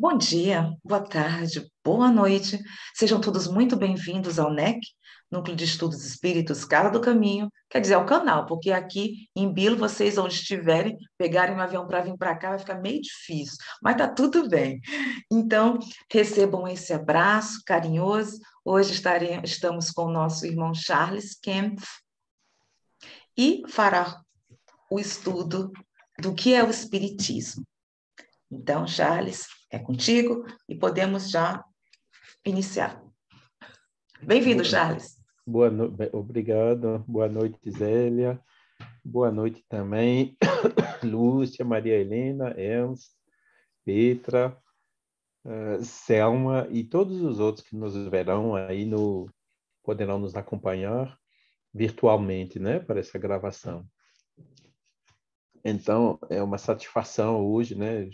Bom dia, boa tarde, boa noite. Sejam todos muito bem-vindos ao NEC, Núcleo de Estudos Espíritos Cara do Caminho, quer dizer, ao canal, porque aqui em Bilo, vocês onde estiverem, pegarem um avião para vir para cá vai ficar meio difícil, mas tá tudo bem. Então, recebam esse abraço carinhoso. Hoje estarei, estamos com o nosso irmão Charles Kempf e fará o estudo do que é o Espiritismo. Então, Charles, é contigo e podemos já iniciar. Bem-vindo, Charles. Boa no... Obrigado. Boa noite, Zélia. Boa noite também, Lúcia, Maria Helena, Ernst, Petra, uh, Selma e todos os outros que nos verão aí no poderão nos acompanhar virtualmente, né, para essa gravação. Então, é uma satisfação hoje, né,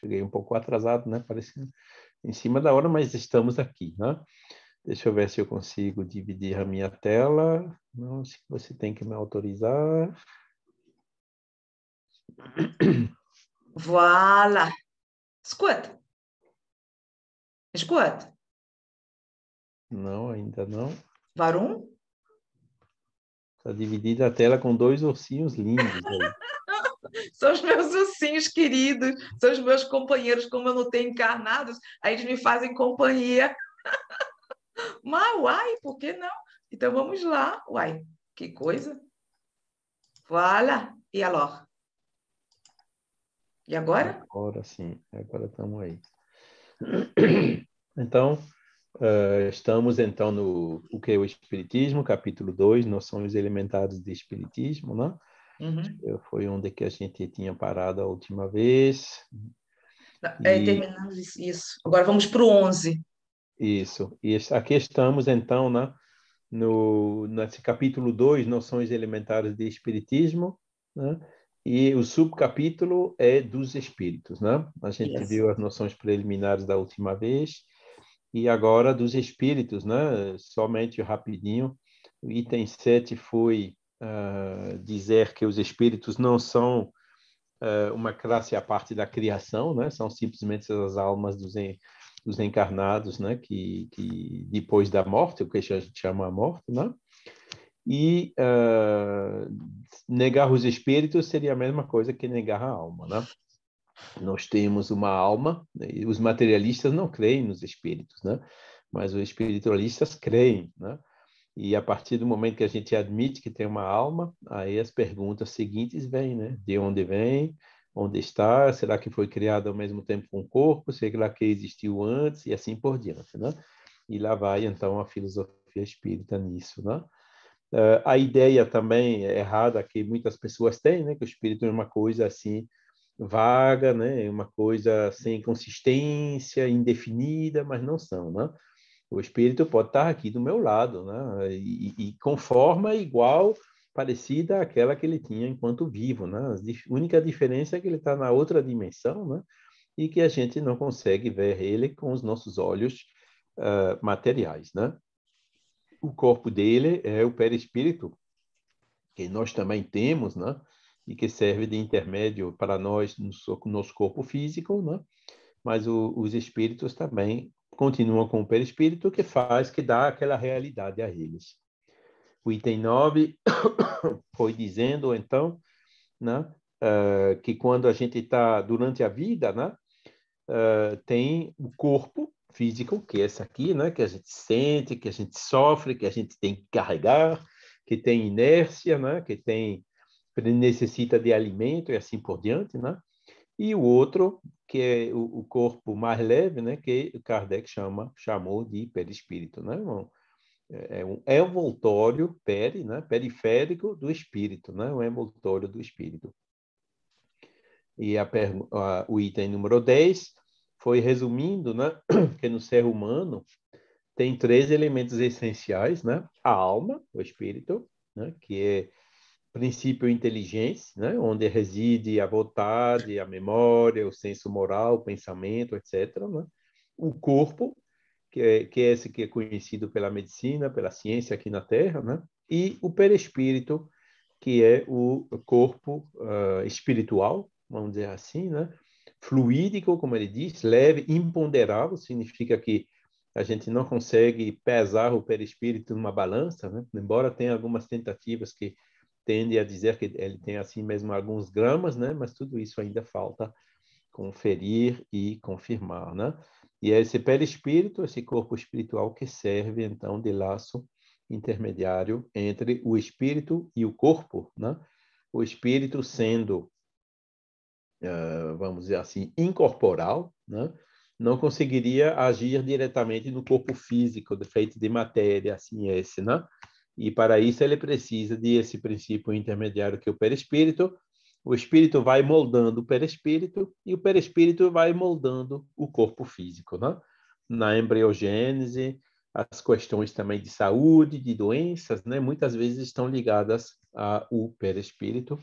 Cheguei um pouco atrasado, né? Parecendo em cima da hora, mas estamos aqui, né? Deixa eu ver se eu consigo dividir a minha tela. Não, se você tem que me autorizar. Voilà. Escuta. Escuta. Não, ainda não. Varum? Está dividida a tela com dois ursinhos lindos. Aí. são os meus ursinhos queridos, são os meus companheiros, como eu não tenho encarnados, aí eles me fazem companhia. Mas, uai, por que não? Então vamos lá, uai, que coisa. Voilà, e alors? E agora? Agora sim, agora estamos aí. Então, uh, estamos então no o que é o Espiritismo, capítulo 2, nós somos de Espiritismo, né? Uhum. Foi onde que a gente tinha parado a última vez. Tá, é, e... Terminamos isso. Agora vamos para o 11. Isso. E aqui estamos, então, né, no, nesse capítulo 2, Noções Elementares de Espiritismo, né? e o subcapítulo é dos Espíritos. Né? A gente yes. viu as noções preliminares da última vez, e agora dos Espíritos, né? somente rapidinho. O item 7 foi uh, dizer que os espíritos não são uh, uma classe à parte da criação, né? são simplesmente as almas dos, en, dos encarnados né? Que, que, depois da morte, o que a gente chama a morte, né? e uh, negar os espíritos seria a mesma coisa que negar a alma, né? Nós temos uma alma, né? os materialistas não creem nos espíritos, né? Mas os espiritualistas creem, né? E a partir do momento que a gente admite que tem uma alma, aí as perguntas seguintes vêm, né? De onde vem? Onde está? Será que foi criado ao mesmo tempo com um o corpo? Será que existiu antes? E assim por diante, né? E lá vai, então, a filosofia espírita nisso, né? Uh, a ideia também errada que muitas pessoas têm, né? Que o espírito é uma coisa assim vaga, né? É uma coisa sem consistência, indefinida, mas não são, né? O espírito pode estar aqui do meu lado, né? E, e com forma igual, parecida àquela que ele tinha enquanto vivo, né? A única diferença é que ele está na outra dimensão, né? E que a gente não consegue ver ele com os nossos olhos uh, materiais, né? O corpo dele é o perispírito, que nós também temos, né? E que serve de intermédio para nós no nosso corpo físico, né? Mas o, os espíritos também continuam com o perispírito, que faz, que dá aquela realidade a eles. O item 9 foi dizendo, então, né, uh, que quando a gente está durante a vida, né, uh, tem o corpo físico, que é esse aqui, né, que a gente sente, que a gente sofre, que a gente tem que carregar, que tem inércia, né, que tem necessita de alimento e assim por diante, né? E o outro, que é o, o corpo mais leve, né, que Kardec chama, chamou de perispírito, né, irmão? É, é um envoltório peri, né, periférico do espírito, né, um envoltório do espírito. E a, a, o item número 10 foi resumindo, né, que no ser humano tem três elementos essenciais, né? A alma, o espírito, né? que é princípio inteligência, né? onde reside a vontade, a memória, o senso moral, o pensamento, etc. Né? O corpo, que é, que é, esse que é conhecido pela medicina, pela ciência aqui na Terra, né? e o perespírito, que é o corpo uh, espiritual, vamos dizer assim, né? fluídico, como ele diz, leve, imponderável, significa que a gente não consegue pesar o perispírito numa balança, né? embora tenha algumas tentativas que tende a dizer que ele tem assim mesmo alguns gramas, né? Mas tudo isso ainda falta conferir e confirmar, né? E é esse perispírito, esse corpo espiritual que serve então de laço intermediário entre o espírito e o corpo, né? O espírito sendo, eh, vamos dizer assim, incorporal, né? Não conseguiria agir diretamente no corpo físico, feito de matéria, assim, esse, né? E para isso ele precisa de esse princípio intermediário que é o perispírito. O espírito vai moldando o perispírito e o perispírito vai moldando o corpo físico, né? Na embriogênese, as questões também de saúde, de doenças, né? Muitas vezes estão ligadas ao perispírito.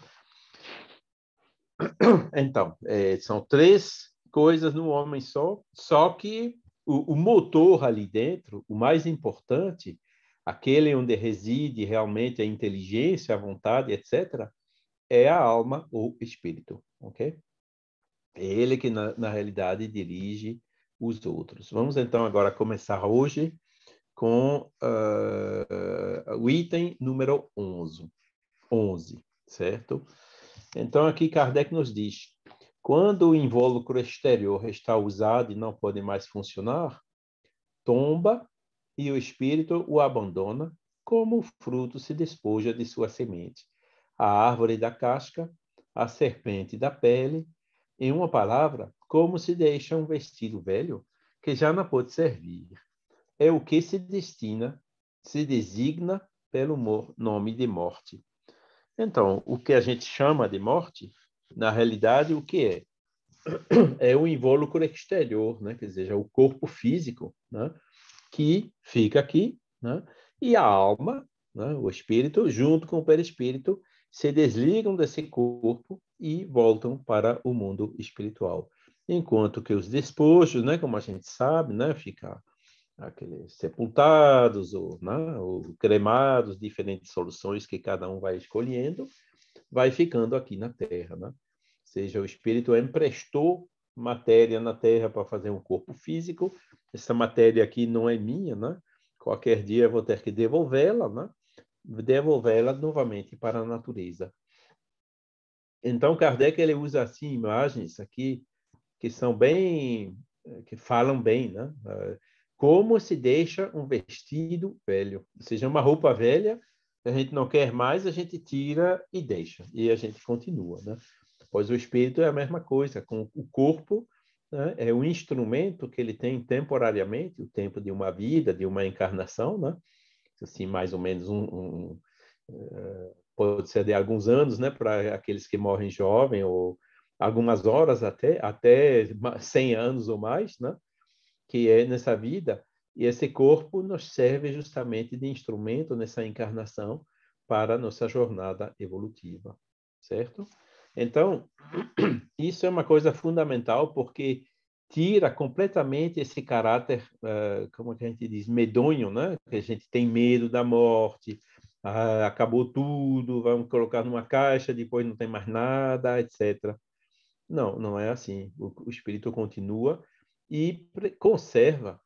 Então, é, são três coisas no homem só, só que o, o motor ali dentro, o mais importante, aquele onde reside realmente a inteligência, a vontade, etc., é a alma ou espírito, ok? É ele que, na, na realidade, dirige os outros. Vamos, então, agora começar hoje com uh, o item número 11, 11, certo? Então, aqui Kardec nos diz, quando o invólucro exterior está usado e não pode mais funcionar, tomba e o espírito o abandona, como o fruto se despoja de sua semente. A árvore da casca, a serpente da pele, em uma palavra, como se deixa um vestido velho que já não pode servir. É o que se destina, se designa pelo nome de morte. Então, o que a gente chama de morte, na realidade, o que é? É o invólucro exterior, né? quer dizer, o corpo físico, né? que fica aqui, né? e a alma, né? o espírito, junto com o perispírito, se desligam desse corpo e voltam para o mundo espiritual. Enquanto que os despojos, né, como a gente sabe, né, fica aqueles sepultados ou, né, ou cremados, diferentes soluções que cada um vai escolhendo, vai ficando aqui na Terra. Né? Ou seja, o espírito emprestou matéria na Terra para fazer um corpo físico. Essa matéria aqui não é minha, né? Qualquer dia eu vou ter que devolvê-la, né? Devolvê-la novamente para a natureza. Então Kardec ele usa assim imagens aqui que são bem que falam bem, né? Como se deixa um vestido velho, ou seja, uma roupa velha, a gente não quer mais, a gente tira e deixa, e a gente continua, né? Pois o espírito é a mesma coisa, com o corpo né? é um instrumento que ele tem temporariamente, o tempo de uma vida, de uma encarnação, né? assim, mais ou menos um, um eh, pode ser de alguns anos, né, para aqueles que morrem jovem ou algumas horas até até 100 anos ou mais, né, que é nessa vida e esse corpo nos serve justamente de instrumento nessa encarnação para a nossa jornada evolutiva, certo? Então, isso é uma coisa fundamental porque tira completamente esse caráter, uh, como a gente diz, medonho, né? Que a gente tem medo da morte, ah, acabou tudo, vamos colocar numa caixa, depois não tem mais nada, etc. Não, não é assim. O, o espírito continua e conserva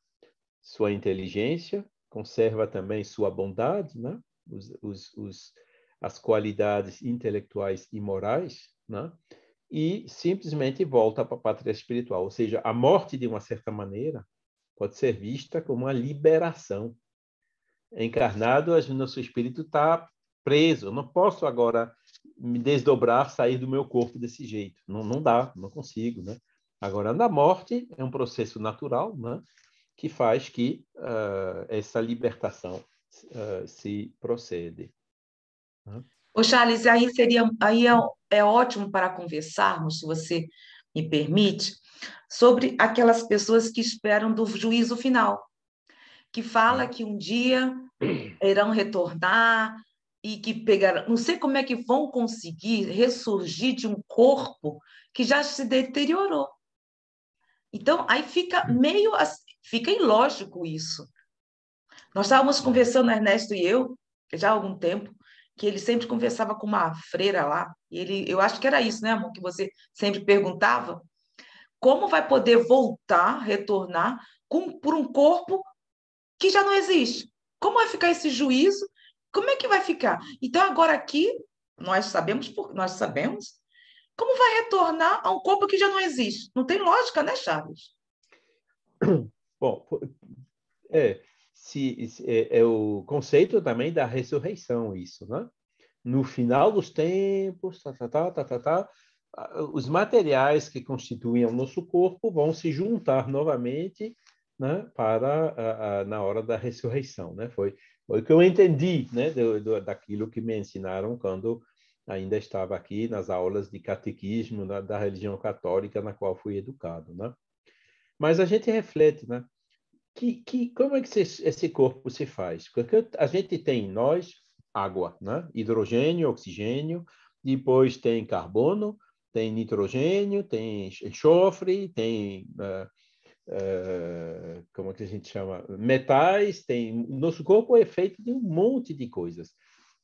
sua inteligência, conserva também sua bondade, né? Os, os, os, as qualidades intelectuais e morais né? e simplesmente volta para a pátria espiritual. Ou seja, a morte, de uma certa maneira, pode ser vista como uma liberação. Encarnado, o nosso espírito está preso. Eu não posso agora me desdobrar, sair do meu corpo desse jeito. Não, não dá, não consigo. Né? Agora, na morte, é um processo natural né? que faz que uh, essa libertação uh, se procede. Né? Ô, Charles, aí seria aí é, é ótimo para conversarmos, se você me permite, sobre aquelas pessoas que esperam do juízo final, que fala que um dia irão retornar e que pegarão, não sei como é que vão conseguir ressurgir de um corpo que já se deteriorou. Então, aí fica meio assim, fica ilógico isso. Nós estávamos é. conversando, Ernesto e eu, já há algum tempo, que ele sempre conversava com uma freira lá, e ele, eu acho que era isso, né, amor, que você sempre perguntava, como vai poder voltar, retornar com, por um corpo que já não existe? Como vai ficar esse juízo? Como é que vai ficar? Então agora aqui nós sabemos por, nós sabemos como vai retornar a um corpo que já não existe? Não tem lógica, né, Chaves? Bom, é, se, se é, é, o conceito também da ressurreição, isso, né? No final dos tempos, tá, tá, tá, tá, tá, tá, os materiais que constituem o nosso corpo vão se juntar novamente né, para a, a, na hora da ressurreição. Né? Foi, foi o que eu entendi né, do, do, daquilo que me ensinaram quando ainda estava aqui nas aulas de catequismo na, da religião católica na qual fui educado. Né? Mas a gente reflete, né? que, que, como é que se, esse corpo se faz? Porque a gente tem nós água, né? hidrogênio, oxigênio, depois tem carbono, tem nitrogênio, tem enxofre, tem uh, uh, como é que a gente chama? Metais, tem nosso corpo é feito de um monte de coisas.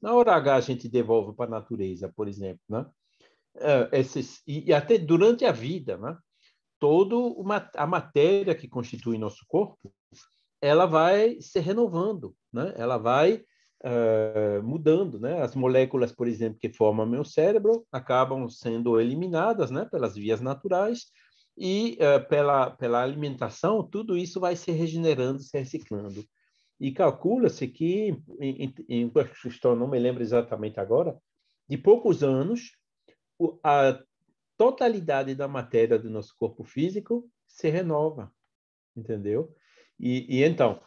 Na hora H a gente devolve para a natureza, por exemplo, né? Uh, esses, e, e até durante a vida, né? toda uma, a matéria que constitui nosso corpo ela vai se renovando, né? ela vai uh, mudando. Né? As moléculas, por exemplo, que formam meu cérebro acabam sendo eliminadas né? pelas vias naturais e uh, pela, pela alimentação, tudo isso vai se regenerando, se reciclando. E calcula-se que, em, em, questão, não me lembro exatamente agora, de poucos anos, a totalidade da matéria do nosso corpo físico se renova, entendeu? E, e então,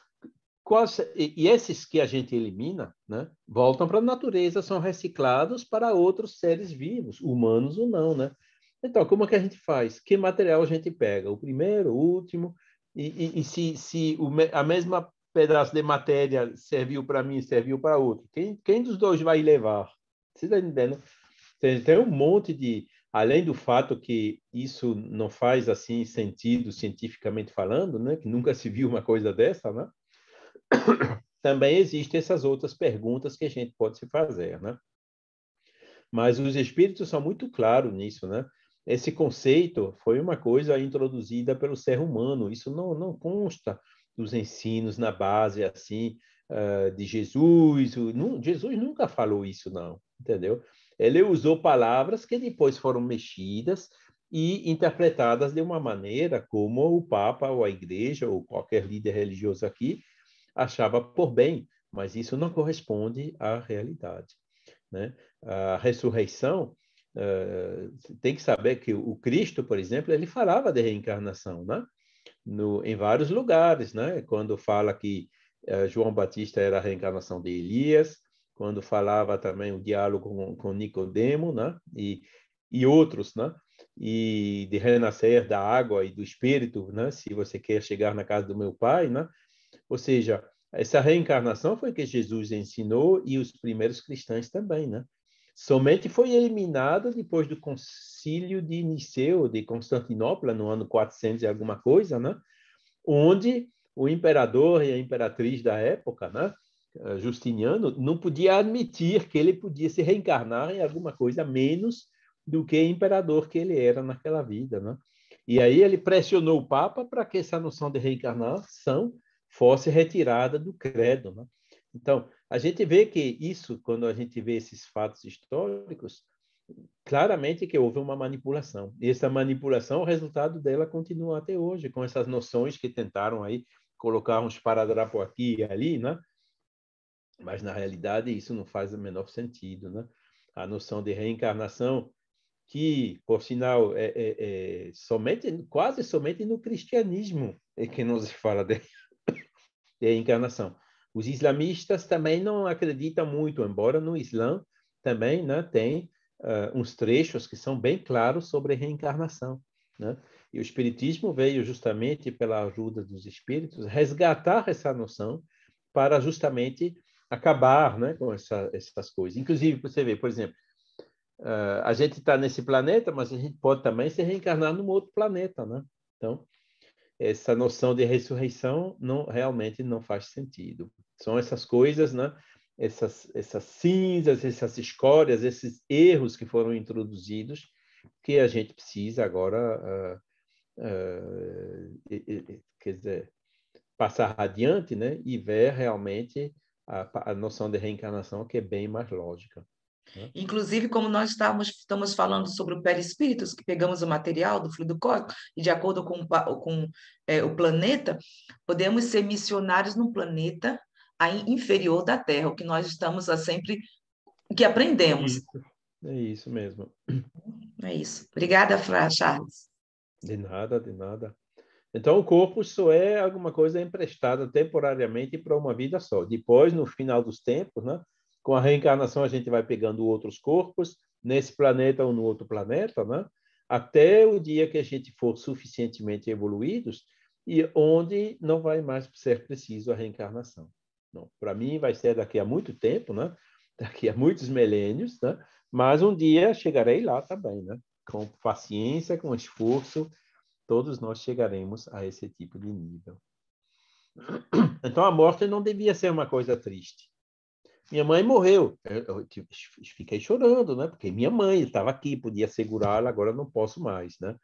quais, e esses que a gente elimina, né, voltam para a natureza, são reciclados para outros seres vivos, humanos ou não, né? Então, como é que a gente faz? Que material a gente pega? O primeiro, o último? E, e, e se, se o, a mesma pedaço de matéria serviu para mim, serviu para outro, quem, quem dos dois vai levar? Vocês estão entendendo? Tem, tem um monte de, além do fato que isso não faz assim sentido cientificamente falando, né? que nunca se viu uma coisa dessa, né? também existem essas outras perguntas que a gente pode se fazer. Né? Mas os espíritos são muito claros nisso. Né? Esse conceito foi uma coisa introduzida pelo ser humano, isso não, não consta dos ensinos na base assim eh, de Jesus. Jesus nunca falou isso, não, entendeu? Ele usou palavras que depois foram mexidas e interpretadas de uma maneira como o Papa ou a Igreja ou qualquer líder religioso aqui achava por bem, mas isso não corresponde à realidade. Né? A ressurreição uh, tem que saber que o Cristo, por exemplo, ele falava de reencarnação, né? No, em vários lugares, né? Quando fala que uh, João Batista era a reencarnação de Elias, quando falava também o diálogo com, com Nicodemo, né? E, e outros, né? E de renascer da água e do espírito, né? Se você quer chegar na casa do meu pai, né? Ou seja, essa reencarnação foi que Jesus ensinou e os primeiros cristãos também, né? Somente foi eliminada depois do concílio de Niceu, de Constantinopla, no ano 400 e alguma coisa, né? Onde o imperador e a imperatriz da época, né? Eh, Justiniano não podia admitir que ele podia se reencarnar em alguma coisa menos do que imperador que ele era naquela vida, né? E aí ele pressionou o Papa para que essa noção de reencarnação fosse retirada do credo, né? Então, a gente vê que isso, quando a gente vê esses fatos históricos, claramente que houve uma manipulação. E essa manipulação, o resultado dela continua até hoje, com essas noções que tentaram aí colocar uns paradrapos aqui e ali, né? Mas, na realidade, isso não faz o menor sentido. Né? A noção de reencarnação, que, por sinal, é, é, é somente, quase somente no cristianismo é que nos fala de, de reencarnação. Os islamistas também não acreditam muito, embora no Islã também né, tem uh, uns trechos que são bem claros sobre reencarnação. Né? E o Espiritismo veio justamente pela ajuda dos espíritos resgatar essa noção para justamente acabar né, com essa, essas coisas. Inclusive, você vê, por exemplo, ah, a gente está nesse planeta, mas a gente pode também se reencarnar num outro planeta. Né? Então, essa noção de ressurreição não realmente não faz sentido. São essas coisas, né? essas, essas cinzas, essas escórias, esses erros que foram introduzidos, que a gente precisa agora, uh, uh, quer dizer, passar adiante né? e ver realmente a, a noção de reencarnação que é bem mais lógica. Né? Inclusive, como nós estamos, estamos falando sobre o perispíritos, que pegamos o material do fluido cósmico, e de acordo com, com é, o planeta, podemos ser missionários num planeta inferior da Terra, o que nós estamos a sempre, o que aprendemos. É isso, é isso mesmo. É isso. Obrigada, Fra Charles. De nada, de nada. Então, o corpo só é alguma coisa emprestada temporariamente para uma vida só. Depois, no final dos tempos, né, com a reencarnação, a gente vai pegando outros corpos, nesse planeta ou no outro planeta, né, até o dia que a gente for suficientemente evoluídos e onde não vai mais ser preciso a reencarnação. Para mim, vai ser daqui a muito tempo, né? daqui a muitos milênios, né? mas um dia chegarei lá também, né? com paciência, com esforço Todos nós chegaremos a esse tipo de nível. Então a morte não devia ser uma coisa triste. Minha mãe morreu. Eu, tipo, fiquei chorando, né? Porque minha mãe estava aqui, podia segurá-la, agora não posso mais, né?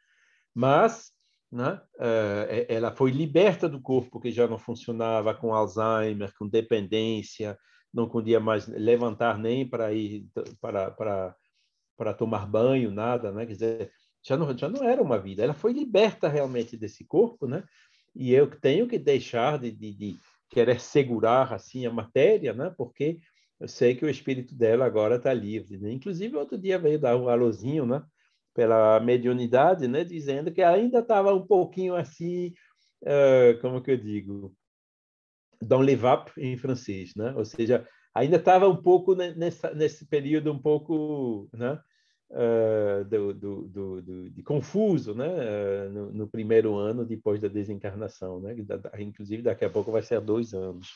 Mas né? Eh, eh, ela foi liberta do corpo que já não funcionava, com Alzheimer, com dependência, não podia mais levantar nem para ir para para tomar banho, nada, né? Quer dizer, já não, já não era uma vida. Ela foi liberta realmente desse corpo, né? E eu tenho que deixar de, de, de querer segurar assim a matéria, né? Porque eu sei que o espírito dela agora está livre. Né? Inclusive, outro dia veio dar um alôzinho, né? Pela mediunidade, né? Dizendo que ainda estava um pouquinho assim, uh, como que eu digo? Don't live up em francês, né? Ou seja, ainda estava um pouco nessa, nesse período um pouco, né? uh, do, do, do, de confuso né? Uh, no, no, primeiro ano depois da desencarnação. Né? Da, da, inclusive, daqui a pouco vai ser há dois anos.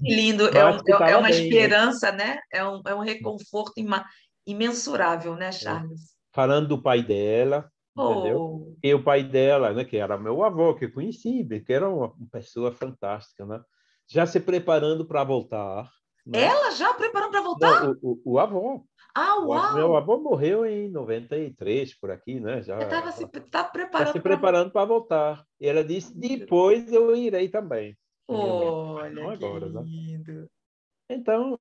Que lindo, é, um, é, uma né? esperança, né? É, um, é um reconforto ima, imensurável, né, é. Charles? Falando do pai dela, oh. entendeu? E o pai dela, né, que era meu avô, que eu conheci, que era uma pessoa fantástica, né? Já se preparando para voltar. Né? Ela já preparando para voltar? Não, o, o, o avô. Ah, uau! Meu avô morreu em 93, por aqui, né? Já estava se, tá preparando tá se preparando para voltar. E ela disse, depois eu irei também. Olha, Não agora, né? lindo! Né? Então,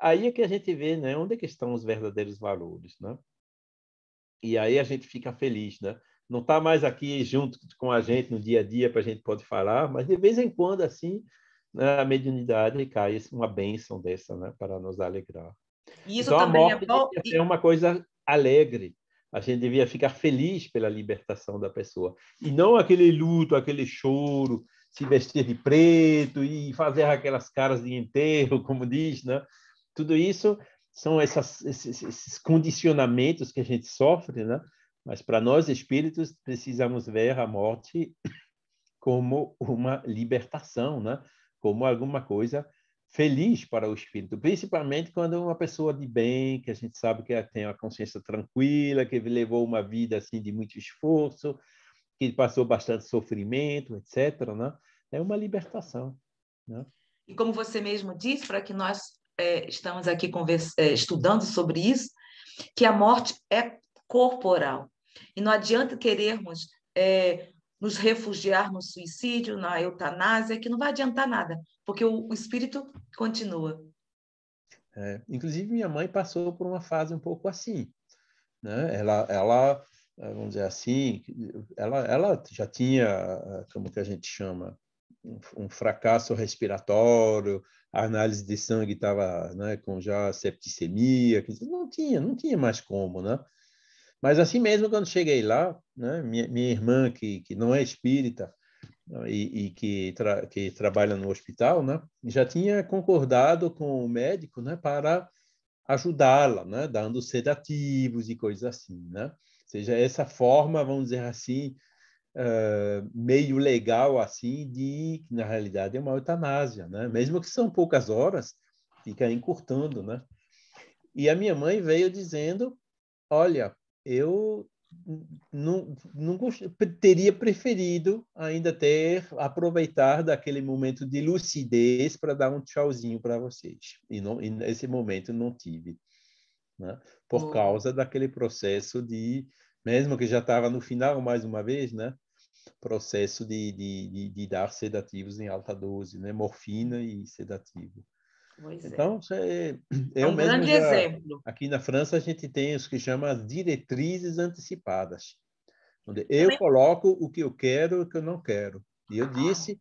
aí é que a gente vê né, onde é que estão os verdadeiros valores, né? E aí a gente fica feliz, né? Não está mais aqui junto com a gente no dia a dia para a gente poder falar, mas de vez em quando, assim, na né, mediunidade cai uma bênção dessa, né? Para nos alegrar. E isso então, também a é morte é bom. É uma coisa alegre. A gente devia ficar feliz pela libertação da pessoa. E não aquele luto, aquele choro, se vestir de preto e fazer aquelas caras de enterro, como diz, né? Tudo isso são essas, esses, esses condicionamentos que a gente sofre, né? Mas para nós espíritos precisamos ver a morte como uma libertação, né? Como alguma coisa feliz para o espírito, principalmente quando é uma pessoa de bem, que a gente sabe que ela tem uma consciência tranquila, que levou uma vida assim de muito esforço, que passou bastante sofrimento, etc. Né? É uma libertação. Né? E como você mesmo disse, para que nós é, estamos aqui conversa, é, estudando sobre isso, que a morte é corporal. E não adianta querermos é, nos refugiar no suicídio, na eutanásia, que não vai adiantar nada, porque o, o espírito continua. É, inclusive, minha mãe passou por uma fase um pouco assim. Né? Hum. Ela, ela, eh, vamos dizer assim, ela, ela já tinha, eh, como que a gente chama, um fracasso respiratório, a análise de sangue estava né, com já septicemia, não tinha, não tinha mais como, né? Mas assim mesmo, quando cheguei lá, né, minha, minha irmã, que, que não é espírita né, e, e que, tra, que trabalha no hospital, né, já tinha concordado com o médico né, para ajudá-la, né, dando sedativos e coisas assim. Né? Ou seja, essa forma, vamos dizer assim, Uh, meio legal assim de que na realidade é uma eutanásia, né? Mesmo que são poucas horas, fica encurtando, né? E a minha mãe veio dizendo, olha, eu não, não teria preferido ainda ter aproveitar daquele momento de lucidez para dar um tchauzinho para vocês e, não, e nesse momento não tive né? por causa daquele processo de mesmo que já estava no final mais uma vez né processo de, de, de, de dar sedativos em alta dose né morfina e sedativo Pois é. então, é. eu é um mesmo grande já, exemplo. Aqui na França, a gente tem os que chamam as diretrizes antecipadas. Onde eu coloco o que eu quero e o que eu não quero. E eu ah. disse,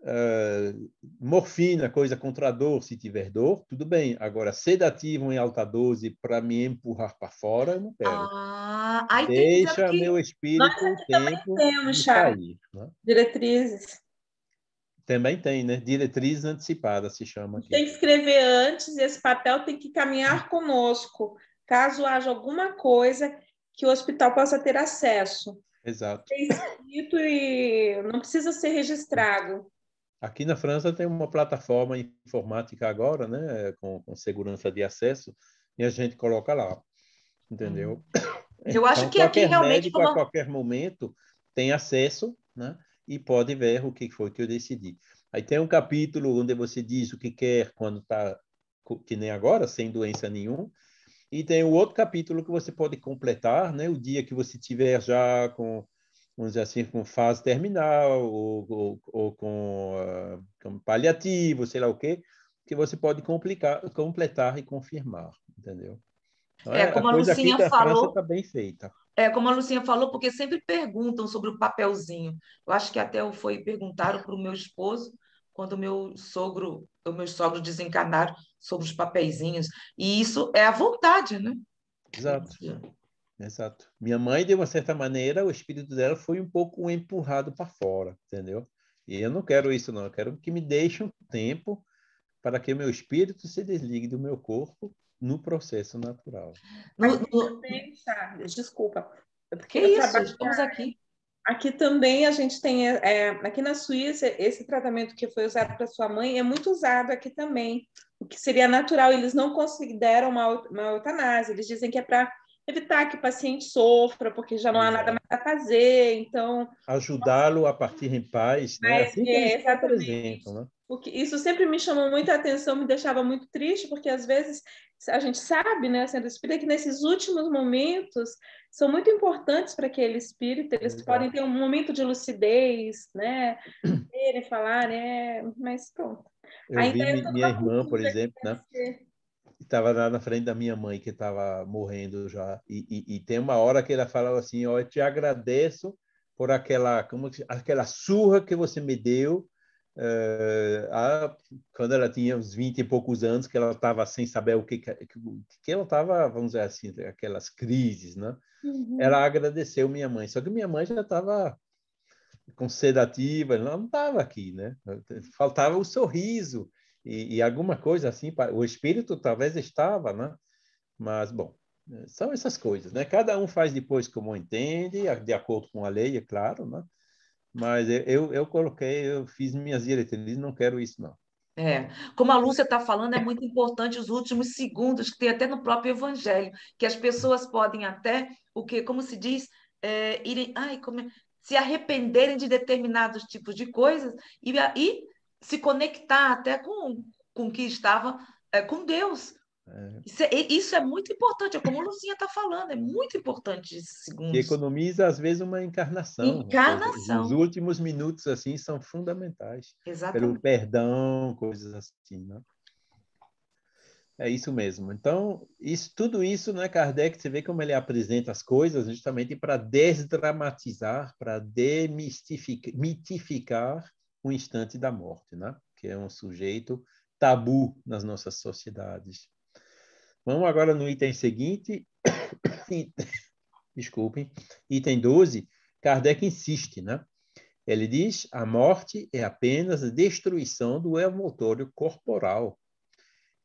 uh, morfina, coisa contra dor, se tiver dor, tudo bem. Agora, sedativo em alta dose para me empurrar para fora, eu não quero. Ah, Deixa meu espírito o tempo temos, sair. Né? Diretrizes. Também tem, né? Diretriz antecipada se chama. Aqui. Tem que escrever antes, e esse papel tem que caminhar hum. conosco, caso haja alguma coisa que o hospital possa ter acesso. Exato. Tem escrito e não precisa ser registrado. Aqui na França tem uma plataforma informática agora, né, com, com segurança de acesso, e a gente coloca lá, entendeu? Hum. Eu então, acho que aqui realmente médico, como... a qualquer momento tem acesso, né? e pode ver o que foi que eu decidi. Aí tem um capítulo onde você diz o que quer quando está, que nem agora, sem doença nenhuma, e tem o um outro capítulo que você pode completar, né? O dia que você tiver já com, vamos dizer assim, com fase terminal ou, ou, ou com, uh, com, paliativo, sei lá o quê, que você pode complicar, completar e confirmar, entendeu? É, é? como a, a Lucinha falou. Tá bem feita. É, como a Lucinha falou, porque sempre perguntam sobre o papelzinho. Eu acho que até foi perguntaram para o meu esposo quando o meu sogro, o meu sogro desencanar sobre os papeizinhos. E isso é a vontade, né? Exato. Exato. Minha mãe, de uma certa maneira, o espírito dela foi um pouco empurrado para fora, entendeu? E eu não quero isso, não. Eu quero que me deixe um tempo para que meu espírito se desligue do meu corpo no processo natural. no... Charles, desculpa. Porque que isso, trabalho... estamos aqui. Aqui também a gente tem, é, é, aqui na Suíça, esse tratamento que foi usado para sua mãe é muito usado aqui também, o que seria natural. Eles não consideram uma, uma eutanásia, eles dizem que é para evitar que o paciente sofra, porque já não há nada mais a fazer, então... Ajudá-lo a partir em paz, né? É, assim é, que eles é, exatamente. né? Porque isso sempre me chamou muita atenção, me deixava muito triste, porque às vezes a gente sabe, né, sendo espírita, que nesses últimos momentos são muito importantes para aquele espírito, eles Exato. podem ter um momento de lucidez, né, terem, falar, né, mas pronto. Eu Aí, vi então, minha irmã, por exemplo, né, estava lá na frente da minha mãe, que estava morrendo já, e, e, e, tem uma hora que ela falava assim, ó, oh, eu te agradeço por aquela, como aquela surra que você me deu, eh, a, quando ela tinha uns 20 e poucos anos, que ela estava sem saber o que, que, que ela estava, vamos dizer assim, aquelas crises, né? Uhum. Ela agradeceu minha mãe, só que minha mãe já estava com sedativa, ela não estava aqui, né? Faltava o sorriso e, e alguma coisa assim, o espírito talvez estava, né? Mas, bom, eh, são essas coisas, né? Cada um faz depois como entende, de acordo com a lei, é claro, né? Mas eu, eu coloquei, eu fiz minhas diretrizes, não quero isso, não. É, como a Lúcia está falando, é muito importante os últimos segundos, que tem até no próprio Evangelho, que as pessoas podem até, o que, como se diz, é, irem, ai, como é, se arrependerem de determinados tipos de coisas e, e se conectar até com, com o que estava é, com Deus, é. Isso, é, isso, é, muito importante, é como a Luzinha está falando, é muito importante esses segundos. Que economiza, às vezes, uma encarnação. Assim. Encarnação. Os últimos minutos, assim, são fundamentais. Exatamente. Pelo perdão, coisas assim, né? É isso mesmo. Então, isso, tudo isso, né, Kardec, você vê como ele apresenta as coisas justamente para desdramatizar, para demitificar o instante da morte, né? Que é um sujeito tabu nas nossas sociedades. Vamos agora no item seguinte. Desculpem. Item 12. Kardec insiste, né? Ele diz: a morte é apenas a destruição do evolutório corporal,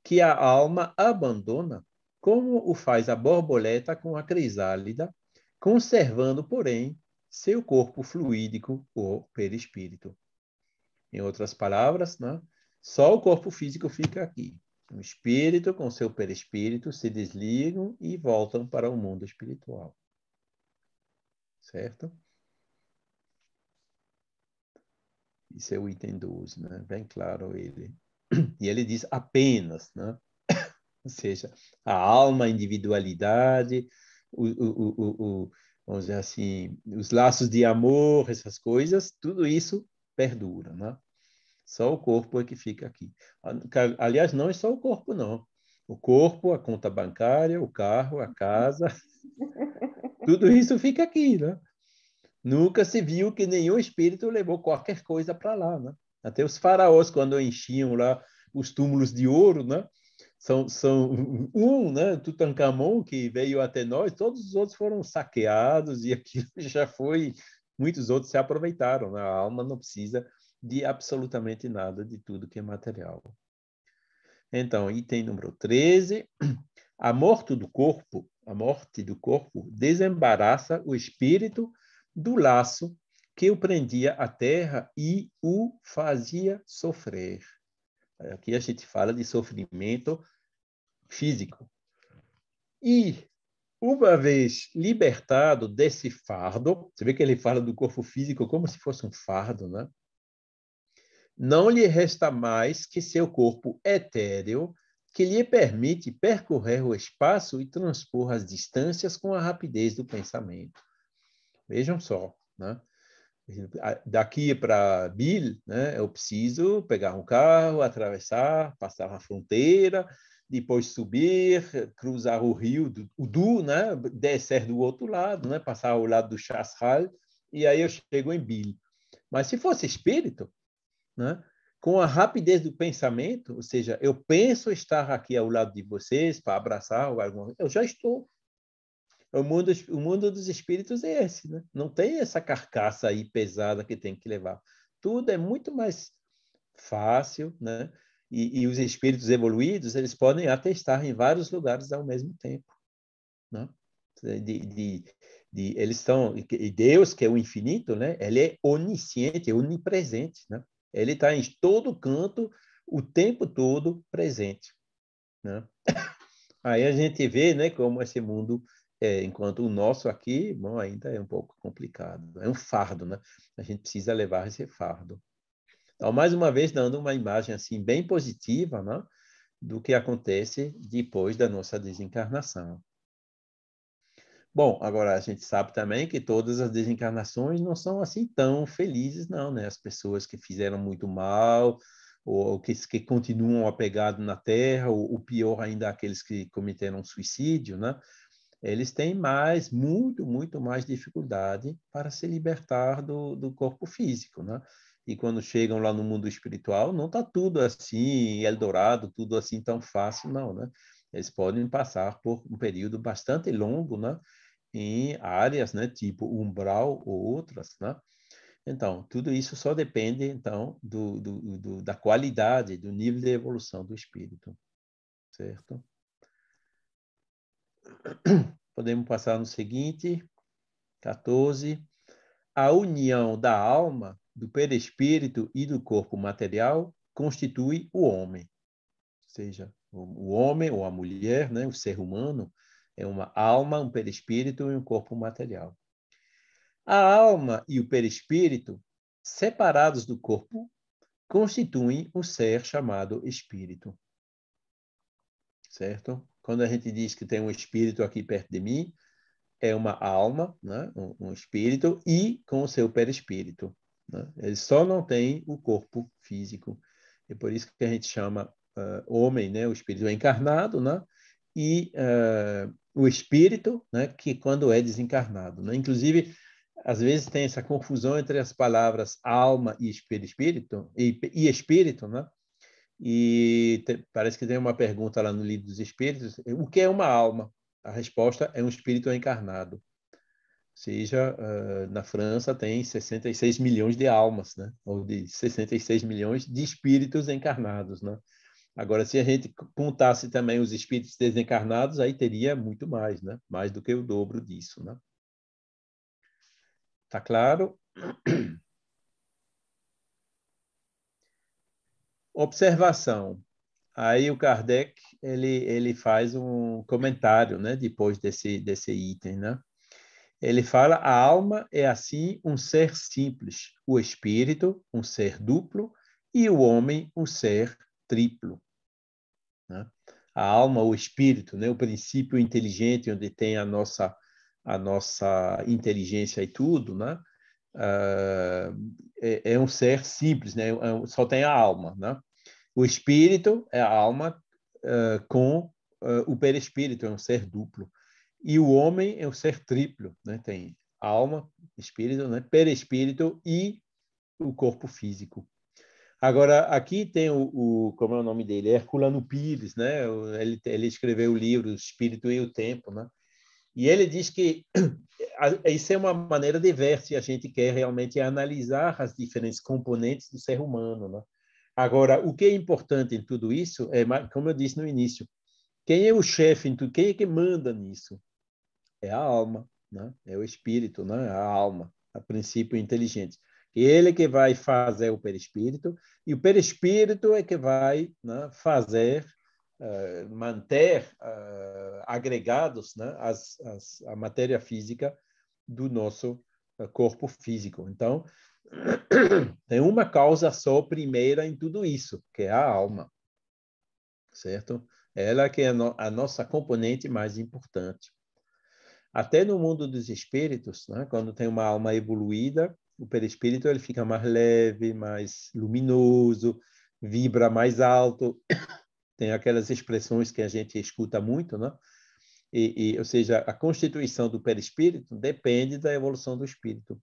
que a alma abandona, como o faz a borboleta com a crisálida, conservando, porém, seu corpo fluídico ou perispírito. Em outras palavras, né? só o corpo físico fica aqui. O espírito com seu perispírito se desligam e voltam para o mundo espiritual. Certo? Isso é o item 12, né? Bem claro ele. E ele diz apenas, né? Ou seja, a alma, a individualidade, o, o, o, vamos dizer assim, os laços de amor, essas coisas, tudo isso perdura, né? Só o corpo é que fica aqui. Aliás, não é só o corpo, não. O corpo, a conta bancária, o carro, a casa, tudo isso fica aqui, né? Nunca se viu que nenhum espírito levou qualquer coisa para lá, né? Até os faraós, quando enchiam lá os túmulos de ouro, né? São, são um, né? Tutankhamon, que veio até nós, todos os outros foram saqueados e aquilo já foi... Muitos outros se aproveitaram, né? A alma não precisa de absolutamente nada de tudo que é material. Então, item número 13, a morte do corpo, a morte do corpo desembaraça o espírito do laço que o prendia à terra e o fazia sofrer. Aqui a gente fala de sofrimento físico. E, uma vez libertado desse fardo, você vê que ele fala do corpo físico como se fosse um fardo, né? não lhe resta mais que seu corpo etéreo, que lhe permite percorrer o espaço e transpor as distâncias com a rapidez do pensamento. Vejam só, né? daqui para Bill, né, eu preciso pegar um carro, atravessar, passar a fronteira, depois subir, cruzar o rio o Du, né, descer do outro lado, né, passar ao lado do Chasral, e aí eu chego em Bill. Mas se fosse espírito, né? com a rapidez do pensamento, ou seja, eu penso estar aqui ao lado de vocês para abraçar ou alguma eu já estou. O mundo, o mundo dos espíritos é esse, né? não tem essa carcaça aí pesada que tem que levar. Tudo é muito mais fácil, né? E, e os espíritos evoluídos eles podem atestar em vários lugares ao mesmo tempo, né? De, de, de eles estão e Deus que é o infinito, né? Ele é onisciente, onipresente, né? Ele está em todo canto, o tempo todo presente. Né? Aí a gente vê né, como esse mundo, é, enquanto o nosso aqui, bom, ainda é um pouco complicado. É um fardo, né? A gente precisa levar esse fardo. Então, mais uma vez, dando uma imagem assim bem positiva né, do que acontece depois da nossa desencarnação. Bom, agora a gente sabe também que todas as desencarnações não são assim tão felizes, não, né? As pessoas que fizeram muito mal, ou que, que continuam apegados na Terra, ou, ou pior ainda, aqueles que cometeram suicídio, né? Eles têm mais, muito, muito mais dificuldade para se libertar do, do corpo físico, né? E quando chegam lá no mundo espiritual, não está tudo assim, Eldorado, tudo assim tão fácil, não, né? Eles podem passar por um período bastante longo, né? em áreas, né, tipo umbral ou outras, né? Então, tudo isso só depende, então, do, do, do, da qualidade, do nível de evolução do espírito, certo? Podemos passar no seguinte, 14. A união da alma, do perispírito e do corpo material constitui o homem. Ou seja, o homem ou a mulher, né, o ser humano, é uma alma, um perispírito e um corpo material. A alma e o perispírito, separados do corpo, constituem o um ser chamado espírito. Certo? Quando a gente diz que tem um espírito aqui perto de mim, é uma alma, né? um, um espírito, e com o seu perispírito. Né? Ele só não tem o corpo físico. É por isso que a gente chama uh, homem, né? o espírito encarnado, né? e ah, o espírito, né, que quando é desencarnado. Né? Inclusive, às vezes tem essa confusão entre as palavras alma e espírito, e, e espírito, né? E te, parece que tem uma pergunta lá no livro dos Espíritos: o que é uma alma? A resposta é um espírito encarnado. Ou seja, na França tem 66 milhões de almas, né? ou de 66 milhões de espíritos encarnados. Né? Agora, se a gente contasse também os espíritos desencarnados, aí teria muito mais, né? Mais do que o dobro disso, né? Tá claro? Observação. Aí o Kardec ele, ele faz um comentário, né? Depois desse desse item, né? Ele fala: a alma é assim um ser simples, o espírito um ser duplo e o homem um ser triplo a alma, o espírito, né? o princípio inteligente, onde tem a nossa, a nossa inteligência e tudo, né? Uh, é, é, um ser simples, né? É só tem a alma. Né? O espírito é a alma uh, com uh, o perispírito, é um ser duplo. E o homem é um ser triplo, né? tem alma, espírito, né? perispírito e o corpo físico. Agora, aqui tem o, o, como é o nome dele? Herculano Pires, né? Ele, ele escreveu o livro O Espírito e o Tempo, né? E ele diz que isso é uma maneira diversa e a gente quer realmente analisar as diferentes componentes do ser humano, né? Agora, o que é importante em tudo isso é, como eu disse no início, quem é o chefe, quem é que manda nisso? É a alma, né? É o espírito, né? A alma, a princípio inteligente. Ele que vai fazer o perispírito e o perispírito é que vai né, fazer, uh, manter uh, agregados né, as, as, a matéria física do nosso eh, corpo físico. Então, tem uma causa só primeira em tudo isso, que é a alma, certo? Ela que é a, no, a nossa componente mais importante. Até no mundo dos espíritos, né, quando tem uma alma evoluída, o perispírito ele fica mais leve, mais luminoso, vibra mais alto. Tem aquelas expressões que a gente escuta muito, né? E, e, ou seja, a constituição do perispírito depende da evolução do espírito.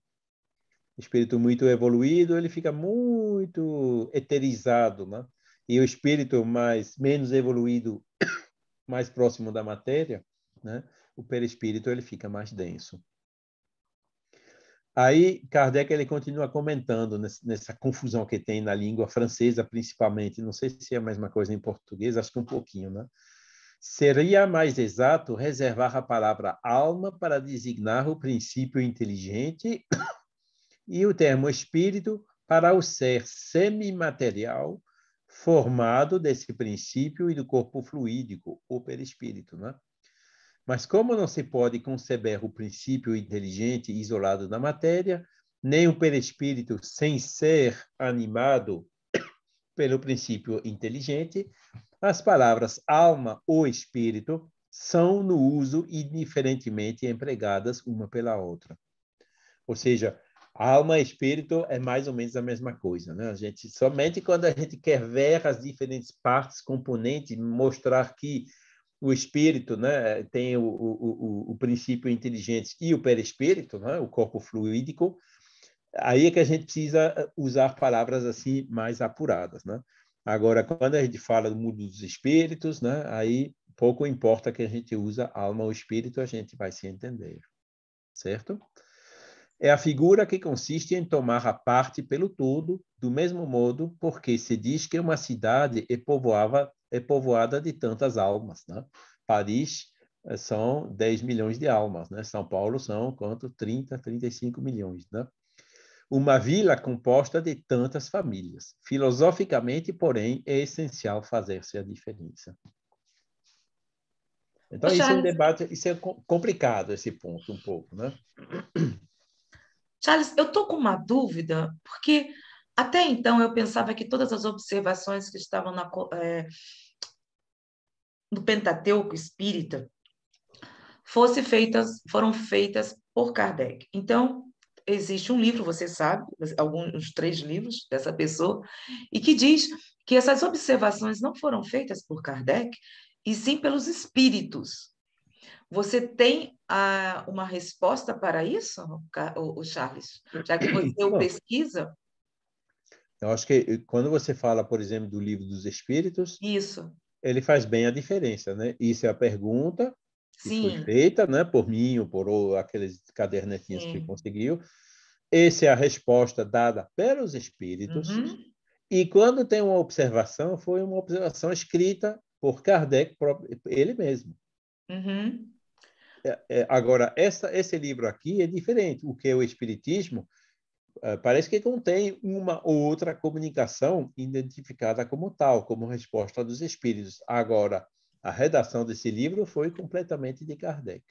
O espírito muito evoluído, ele fica muito eterizado, né? E o espírito mais menos evoluído, mais próximo da matéria, né? O perispírito ele fica mais denso. Aí Kardec ele continua comentando nessa confusão que tem na língua francesa, principalmente. Não sei se é a mesma coisa em português, acho que um pouquinho, né? Seria mais exato reservar a palavra alma para designar o princípio inteligente e o termo espírito para o ser semimaterial formado desse princípio e do corpo fluídico ou perispírito, né? Mas como não se pode conceber o princípio inteligente isolado da matéria, nem o perispírito sem ser animado pelo princípio inteligente, as palavras alma ou espírito são no uso indiferentemente empregadas uma pela outra. Ou seja, alma e espírito é mais ou menos a mesma coisa, né? A gente somente quando a gente quer ver as diferentes partes, componentes, mostrar que o espírito, né, tem o, o, o, o princípio inteligente e o perispírito, né, o corpo fluídico, aí é que a gente precisa eh, usar palavras assim mais apuradas, né? Agora, quando a gente fala do mundo dos espíritos, né, aí pouco importa que a gente usa alma ou espírito, a gente vai se entender, certo? É a figura que consiste em tomar a parte pelo todo, do mesmo modo, porque se diz que uma cidade é povoada é povoada de tantas almas. Né? Paris eh, são 10 milhões de almas, né? São Paulo são quanto? 30, 35 milhões, né? Uma vila composta de tantas famílias. Filosoficamente, porém, é essencial fazer-se a diferença. Então, Charles... isso é um debate, isso é complicado esse ponto um pouco, né? Charles, eu tô com uma dúvida, porque até então, eu pensava que todas as observações que estavam na, é, no Pentateuco espírita fosse feitas, foram feitas por Kardec. Então, existe um livro, você sabe, alguns três livros dessa pessoa, e que diz que essas observações não foram feitas por Kardec, e sim pelos espíritos. Você tem ah, uma resposta para isso, o Charles? Já que você o pesquisa? Eu acho que eh, quando você fala, por exemplo, do livro dos Espíritos, isso, ele faz bem a diferença, né? Isso é a pergunta que foi feita, né? Por mim ou por aqueles cadernetinhos Sim. que conseguiu. Essa é a resposta dada pelos Espíritos. Uhum. E quando tem uma observação, foi uma observação escrita por Kardec, ele mesmo. Uhum. É, é, agora, essa, esse livro aqui é diferente. O que é o Espiritismo? Eh, parece que contém uma ou outra comunicação identificada como tal, como resposta dos espíritos. Agora, a redação desse livro foi completamente de Kardec.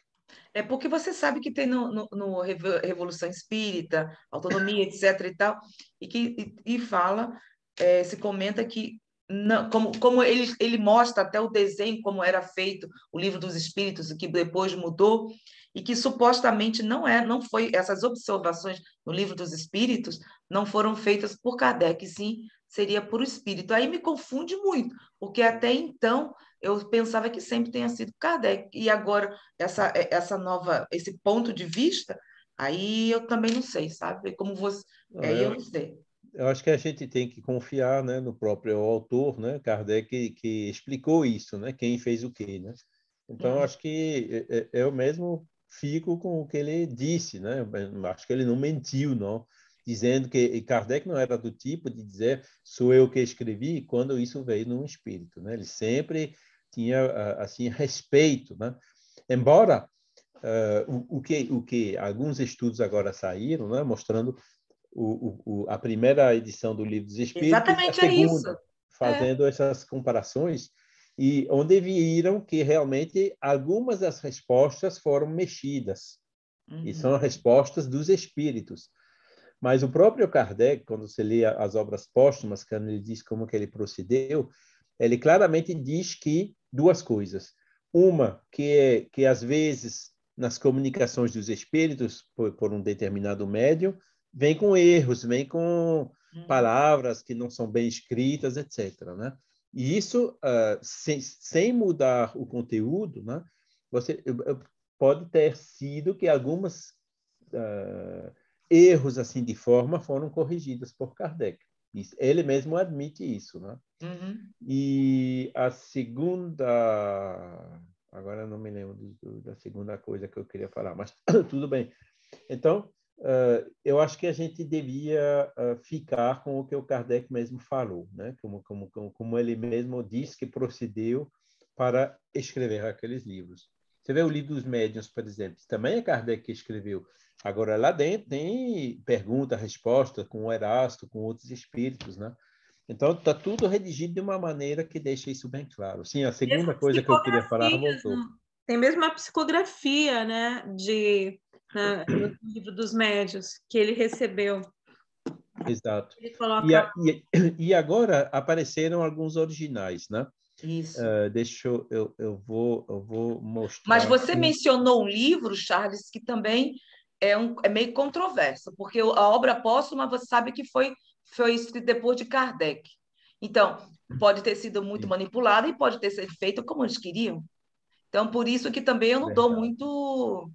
É porque você sabe que tem no, no, no Revolução Espírita, Autonomia, etc. e tal, e que e, e fala, é, se comenta que não, como, como ele, ele mostra até o desenho como era feito o livro dos espíritos, que depois mudou, e que supostamente não é, não foi essas observações no livro dos espíritos não foram feitas por Kardec, sim, seria por espírito. Aí me confunde muito, porque até então eu pensava que sempre tenha sido Kardec, e agora essa essa nova esse ponto de vista, aí eu também não sei, sabe? Como você, é, eu não sei eu acho que a gente tem que confiar né, no próprio autor, né, Kardec, que, que explicou isso, né, quem fez o quê. Né? Então, uhum. acho que é, é, eu mesmo fico com o que ele disse. Né? Acho que ele não mentiu, não, dizendo que Kardec não era do tipo de dizer sou eu que escrevi quando isso veio num espírito. Né? Ele sempre tinha assim respeito. Né? Embora Uh, o, o, que, o que alguns estudos agora saíram, né, mostrando o, o, a primeira edição do Livro dos Espíritos. Exatamente a é segunda, é isso. Fazendo é. essas comparações e onde viram que realmente algumas das respostas foram mexidas. Uhum. E são respostas dos espíritos. Mas o próprio Kardec, quando você lê as obras póstumas, quando ele diz como que ele procedeu, ele claramente diz que duas coisas. Uma, que, é, que às vezes nas comunicações dos espíritos, por, por um determinado médium, vem com erros, vem com hum. palavras que não são bem escritas, etc. Né? E isso, uh, sem, sem mudar o conteúdo, né, você pode ter sido que algumas uh, erros assim de forma foram corrigidos por Kardec. Ele mesmo admite isso, né? Uhum. E a segunda, agora não me lembro da segunda coisa que eu queria falar, mas tudo bem. Então, ah, eu acho que a gente devia ah, ficar com o que o Kardec mesmo falou, né? como, como, como ele mesmo disse que procedeu para escrever aqueles livros. Você vê o livro dos médiuns, por exemplo, também é Kardec que escreveu. Agora, lá dentro tem pergunta, resposta com o Erasto, com outros espíritos, né? Então, está tudo redigido de uma maneira que deixa isso bem claro. Sim, a segunda coisa que eu queria falar voltou. Né? Tem mesmo a psicografia, né? De na, né, no livro dos médios que ele recebeu. Exato. Ele coloca... e, a, e, e agora apareceram alguns originais, né? Isso. Uh, deixa eu, eu, eu, vou, eu vou mostrar. Mas você aqui. mencionou um livro, Charles, que também é, um, é meio controverso, porque a obra póstuma, você sabe que foi, foi escrita depois de Kardec. Então, pode ter sido muito Sim. manipulada e pode ter sido feito como eles queriam. Então, por isso que também eu não Verdade. dou muito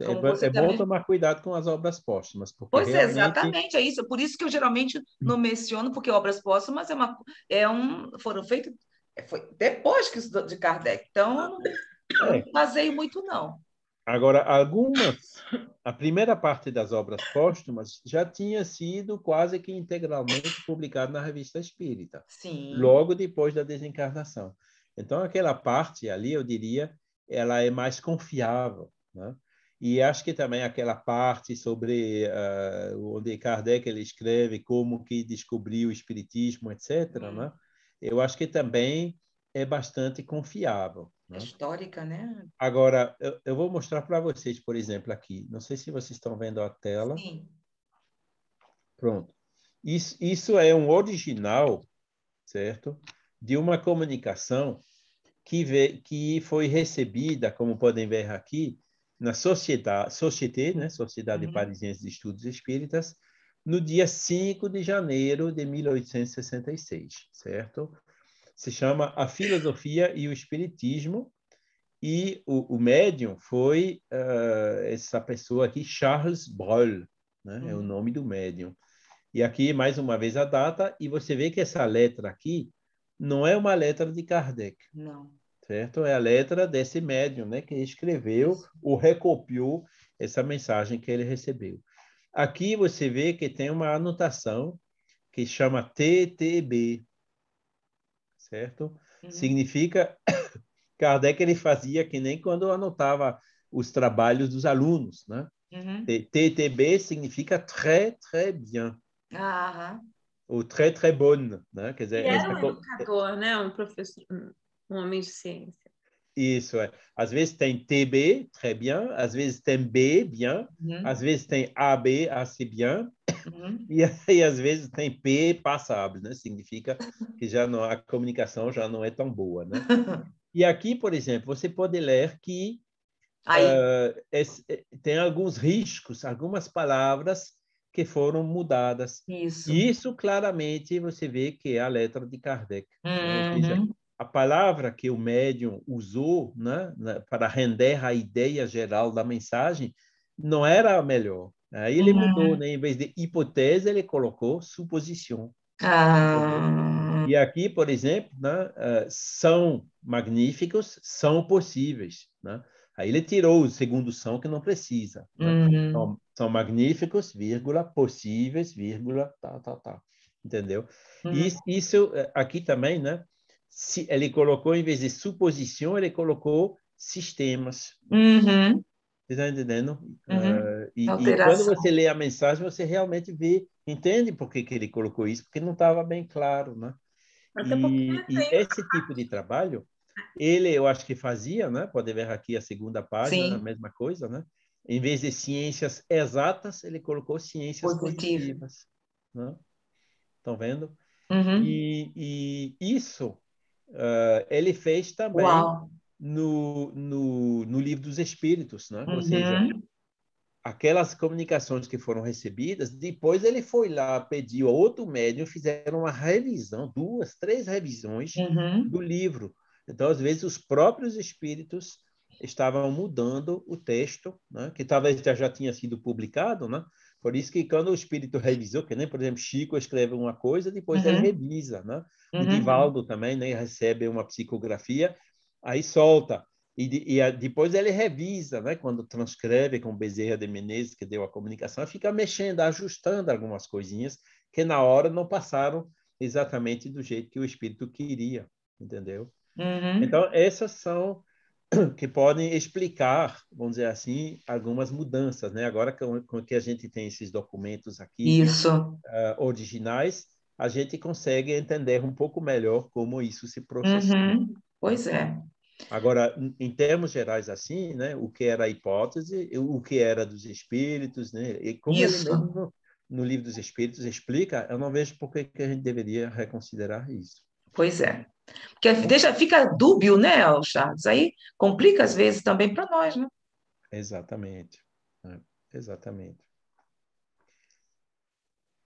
é, é também... bom tomar cuidado com as obras póstumas. Porque pois é, realmente... é, exatamente, é isso. Por isso que eu geralmente não hum. menciono, porque obras póstumas é uma, é um, foram feitas é, foi depois que de Kardec. Então, eu não é. baseio muito, não. Agora, algumas, a primeira parte das obras póstumas já tinha sido quase que integralmente publicada na Revista Espírita, Sim. logo depois da desencarnação. Então, aquela parte ali, eu diria, ela é mais confiável. Né? E acho que também aquela parte sobre uh, eh, onde Kardec ele escreve como que descobriu o espiritismo, etc., uhum. né? eu acho que também é bastante confiável. Né? É histórica, né? Agora, eu, eu vou mostrar para vocês, por exemplo, aqui. Não sei se vocês estão vendo a tela. Sim. Pronto. Isso, isso é um original, certo? De uma comunicação que, vê, que foi recebida, como podem ver aqui, na Sociedade, sociedade, né? sociedade uhum. Parisiense de Estudos Espíritas, no dia 5 de janeiro de 1866, certo? Se chama A Filosofia e o Espiritismo, e o, o médium foi uh, essa pessoa aqui, Charles Breul, né? uhum. é o uhum. nome do médium. E aqui, mais uma vez, a data, e você vê que essa letra aqui não é uma letra de Kardec. Não certo? É a letra desse médium, né, que escreveu ou recopiou essa mensagem que ele recebeu. Aqui você vê que tem uma anotação que chama TTB, certo? Uhum. Significa Kardec ele fazia que nem quando anotava os trabalhos dos alunos, né? Uhum. TTB significa très très bien. Uhum. Ou très très bonne, né? Quer dizer, e é era um educador, né? Um professor um homem de ciência. Isso, é. Às vezes tem TB, très bien. Às vezes tem B, bien. Uhum. Às vezes tem AB, assez bien. Uhum. E, e às vezes tem P, passable, né? Significa que já não, a comunicação já não é tão boa, né? e aqui, por exemplo, você pode ler que uh, tem alguns riscos, algumas palavras que foram mudadas. Isso. Isso claramente você vê que é a letra de Kardec. Né? Uhum. Né? a palavra que o médium usou né, né, para render a ideia geral da mensagem não era a melhor. Né? Aí ele uhum. mudou, né? em vez de hipótese, ele colocou suposição. Ah. E aqui, por exemplo, né, eh, são magníficos, são possíveis. Né? Aí ele tirou o segundo são que não precisa. Né? Uhum. Então, são magníficos, vírgula, possíveis, vírgula, tá, tá, tá. Entendeu? Uhum. isso eh, aqui também, né? se, ele colocou, em vez de suposição, ele colocou sistemas. Uhum. Você está entendendo? Uhum. Uh, e, e, quando você lê a mensagem, você realmente vê, entende por que, que ele colocou isso, porque não estava bem claro, né? É e, e, esse tipo de trabalho, ele, eu acho que fazia, né? Pode ver aqui a segunda página, Sim. a mesma coisa, né? Em vez de ciências exatas, ele colocou ciências Positivo. positivas. Né? Estão vendo? Uhum. E, e isso Uh, ele fez também no, no, no Livro dos Espíritos, né? Uhum. Ou seja, aquelas comunicações que foram recebidas, depois ele foi lá, pediu a outro médium, fizeram uma revisão, duas, três revisões uhum. do livro. Então, às vezes, os próprios espíritos estavam mudando o texto, né? que talvez já tinha sido publicado, né? Por isso que quando o espírito revisou, que nem, por exemplo, Chico escreve uma coisa, depois uhum. ele revisa, né? Uhum. E Divaldo também, né? Recebe uma psicografia, aí solta. E, e, depois ele revisa, né? Quando transcreve com Bezerra de Menezes, que deu a comunicação, fica mexendo, ajustando algumas coisinhas que na hora não passaram exatamente do jeito que o espírito queria, entendeu? Uhum. Então, essas são que podem explicar, vamos dizer assim, algumas mudanças, né? Agora com, que a gente tem esses documentos aqui uh, originais, a gente consegue entender um pouco melhor como isso se processou. Uhum. Pois é. Agora, em termos gerais assim, né? O que era a hipótese, o que era dos espíritos, né? E como isso. ele no livro dos espíritos explica, eu não vejo por que a gente deveria reconsiderar isso. Pois é. Porque deixa, fica dúbio, né, Charles? Aí complica às vezes também para nós, né? Exatamente. É, exatamente.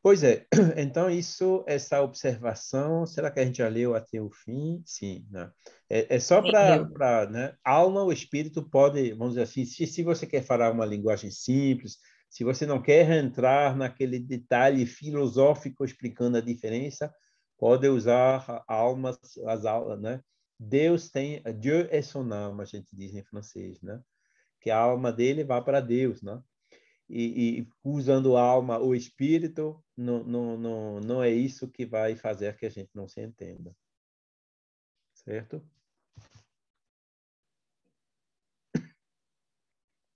Pois é, então isso, essa observação, será que a gente já leu até o fim? Sim, né? É, é só para, né? Alma, o espírito pode, vamos dizer assim, se, se você quer falar uma linguagem simples, se você não quer entrar naquele detalhe filosófico explicando a diferença, pode usar almas, as almas, né? Deus tem, Dieu é son âme, a gente diz em francês, né? Que a alma dele vai para Deus, né? E, e usando alma ou espírito, não, não, não, não é isso que vai fazer que a gente não se entenda. Certo?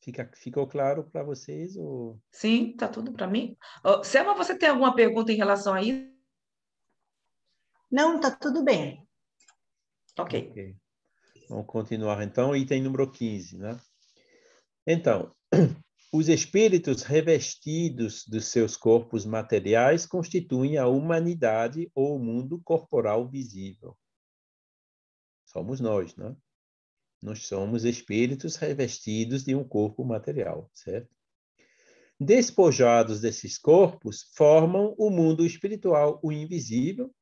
Fica, ficou claro para vocês? Ou... Sim, tá tudo para mim. Oh, Selma, você tem alguma pergunta em relação a isso? Não, tá tudo bem. Ok. okay. Vamos continuar então, item número 15, né? Então, os espíritos revestidos dos seus corpos materiais constituem a humanidade ou o mundo corporal visível. Somos nós, né? Nós somos espíritos revestidos de um corpo material, certo? Despojados desses corpos, formam o mundo espiritual, o invisível,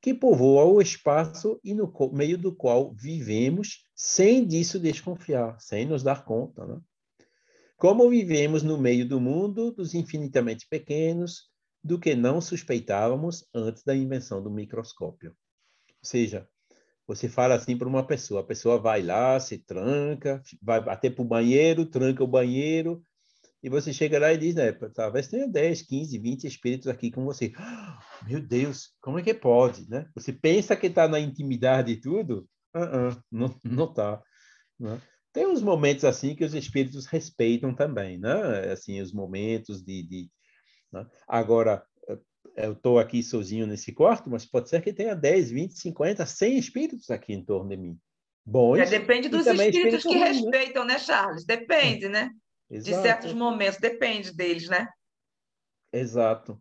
que povoa o espaço e no meio do qual vivemos, sem disso desconfiar, sem nos dar conta. Né? Como vivemos no meio do mundo dos infinitamente pequenos, do que não suspeitávamos antes da invenção do microscópio. Ou seja, você fala assim para uma pessoa, a pessoa vai lá, se tranca, vai até para o banheiro, tranca o banheiro, e você chega lá e diz, né, talvez tenha 10, 15, 20 espíritos aqui com você. meu Deus, como é que pode, né? Você pensa que está na intimidade e tudo? Uh -uh, não, não tá. Né? Tem uns momentos assim que os espíritos respeitam também, né? Assim, os momentos de... de né? Agora, eh, eu estou aqui sozinho nesse quarto, mas pode ser que tenha 10, 20, 50, 100 espíritos aqui em torno de mim. É, Bons. É, depende dos espíritos, espíritos que ruim, né? respeitam, né, Charles? Depende, né? Exato. de certos momentos, depende deles, né? Exato.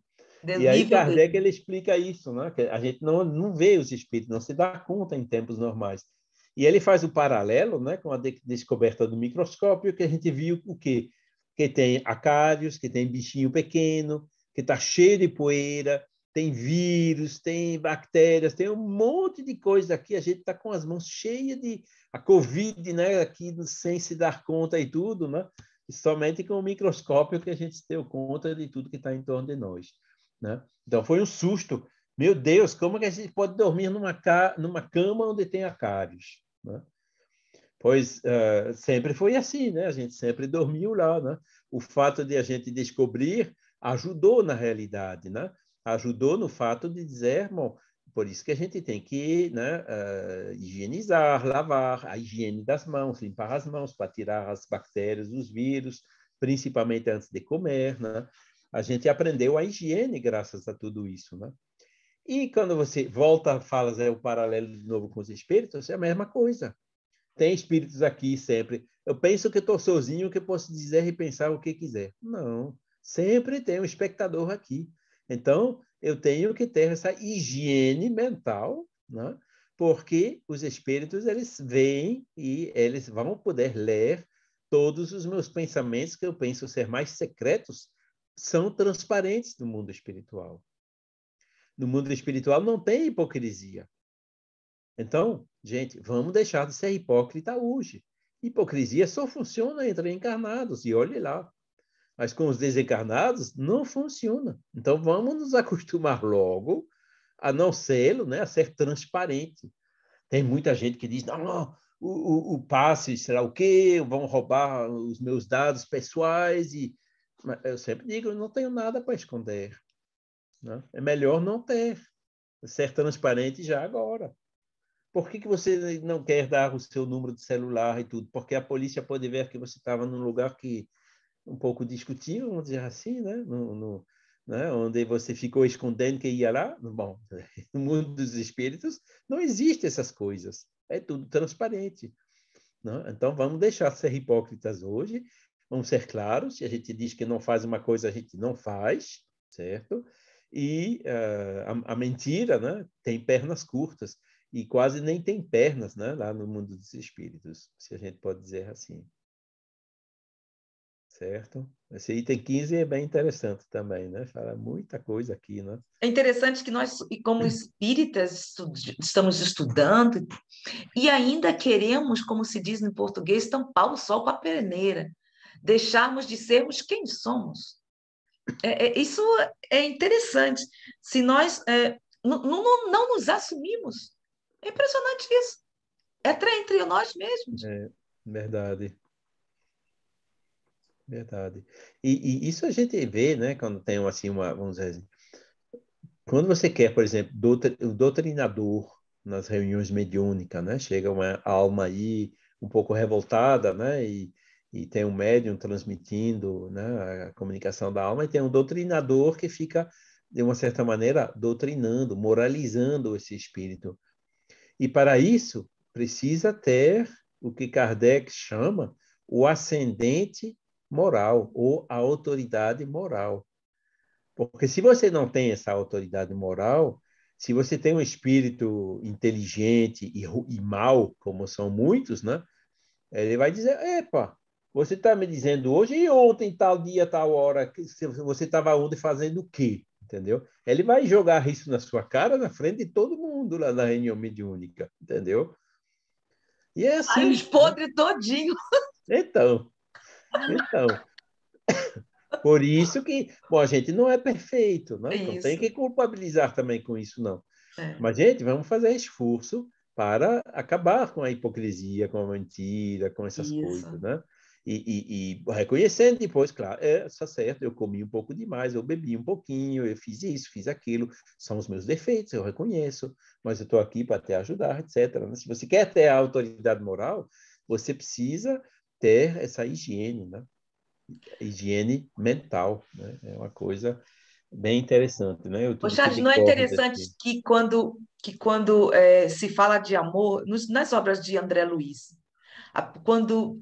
e aí Kardec ele explica isso, né? Que a gente não, não vê os espíritos, não se dá conta em tempos normais. E ele faz o paralelo, né, com a de descoberta do microscópio, que a gente viu o quê? Que tem acários, que tem bichinho pequeno, que está cheio de poeira, tem vírus, tem bactérias, tem um monte de coisa aqui. A gente está com as mãos cheias de a Covid, né? Aqui sem se dar conta e tudo, né? somente com o microscópio que a gente se deu conta de tudo que está em torno de nós. Né? Então, foi um susto. Meu Deus, como é que a gente pode dormir numa, ca... numa cama onde tem acários? Né? Pois uh, sempre foi assim, né? A gente sempre dormiu lá, né? O fato de a gente descobrir ajudou na realidade, né? Ajudou no fato de dizer, irmão, por isso que a gente tem que né, uh, higienizar, lavar, a higiene das mãos, limpar as mãos para tirar as bactérias, os vírus, principalmente antes de comer. Né? A gente aprendeu a higiene graças a tudo isso. Né? E quando você volta, fala é o paralelo de novo com os espíritos, é a mesma coisa. Tem espíritos aqui sempre. Eu penso que estou sozinho, que posso dizer e pensar o que quiser. Não, sempre tem um espectador aqui. Então, eu tenho que ter essa higiene mental, né? porque os espíritos eles vêm e eles vão poder ler todos os meus pensamentos que eu penso ser mais secretos são transparentes no mundo espiritual. No mundo espiritual não tem hipocrisia. Então, gente, vamos deixar de ser hipócrita hoje. Hipocrisia só funciona entre encarnados, e olhe lá mas com os desencarnados não funciona. Então vamos nos acostumar logo a não sê-lo, né? a ser transparente. Tem muita gente que diz: não, não o, o, o, passe, será o quê? Vão roubar os meus dados pessoais. E... Eu sempre digo: não tenho nada para esconder. Né? É melhor não ter, ser transparente já agora. Por que, que você não quer dar o seu número de celular e tudo? Porque a polícia pode ver que você estava num lugar que um pouco discutível, vamos dizer assim, né? No, no, né? onde você ficou escondendo que ia lá. Bom, no mundo dos espíritos não existe essas coisas, é tudo transparente. Não? Né? Então vamos deixar de ser hipócritas hoje, vamos ser claros. Se a gente diz que não faz uma coisa, a gente não faz, certo? E uh, a, a, mentira né? tem pernas curtas e quase nem tem pernas né? lá no mundo dos espíritos, se a gente pode dizer assim. Certo? Esse item 15 é bem interessante também, né? Fala muita coisa aqui, né? É interessante que nós, como espíritas, estamos estudando e ainda queremos, como se diz em português, tampar o sol com a peneira, deixarmos de sermos quem somos. É, é, isso é interessante. Se nós é, não, não nos assumimos, é impressionante isso. É entre nós mesmos. É, verdade. Verdade. E, e, isso a gente vê, né, quando tem assim uma, vamos dizer, assim, quando você quer, por exemplo, doutor, o doutrinador nas reuniões mediúnicas, né, chega uma alma aí um pouco revoltada, né, e, e tem um médium transmitindo, né, a comunicação da alma e tem um doutrinador que fica de uma certa maneira doutrinando, moralizando esse espírito. E para isso precisa ter o que Kardec chama o ascendente moral ou a autoridade moral. Porque se você não tem essa autoridade moral, se você tem um espírito inteligente e, e mal, como são muitos, né? Ele vai dizer: epa, você está me dizendo hoje e ontem, tal dia, tal hora, você estava onde fazendo o quê? Entendeu? Ele vai jogar isso na sua cara, na frente de todo mundo lá na reunião mediúnica, entendeu? E é assim. Ai, os podres todinho. Né? Então, então, por isso que bom, a gente não é perfeito, né? não tem que culpabilizar também com isso, não. É. Mas, gente, vamos fazer esforço para acabar com a hipocrisia, com a mentira, com essas isso. coisas, né? E, e, e, reconhecendo depois, claro, é, está certo, eu comi um pouco demais, eu bebi um pouquinho, eu fiz isso, fiz aquilo, são os meus defeitos, eu reconheço, mas eu estou aqui para te ajudar, etc. Né? Se você quer ter a autoridade moral, você precisa ter essa higiene, né? higiene mental. Né? É uma coisa bem interessante, né? Eu Ô, Charles, não é interessante que quando, que quando é, se fala de amor, nos, nas obras de André Luiz, a, quando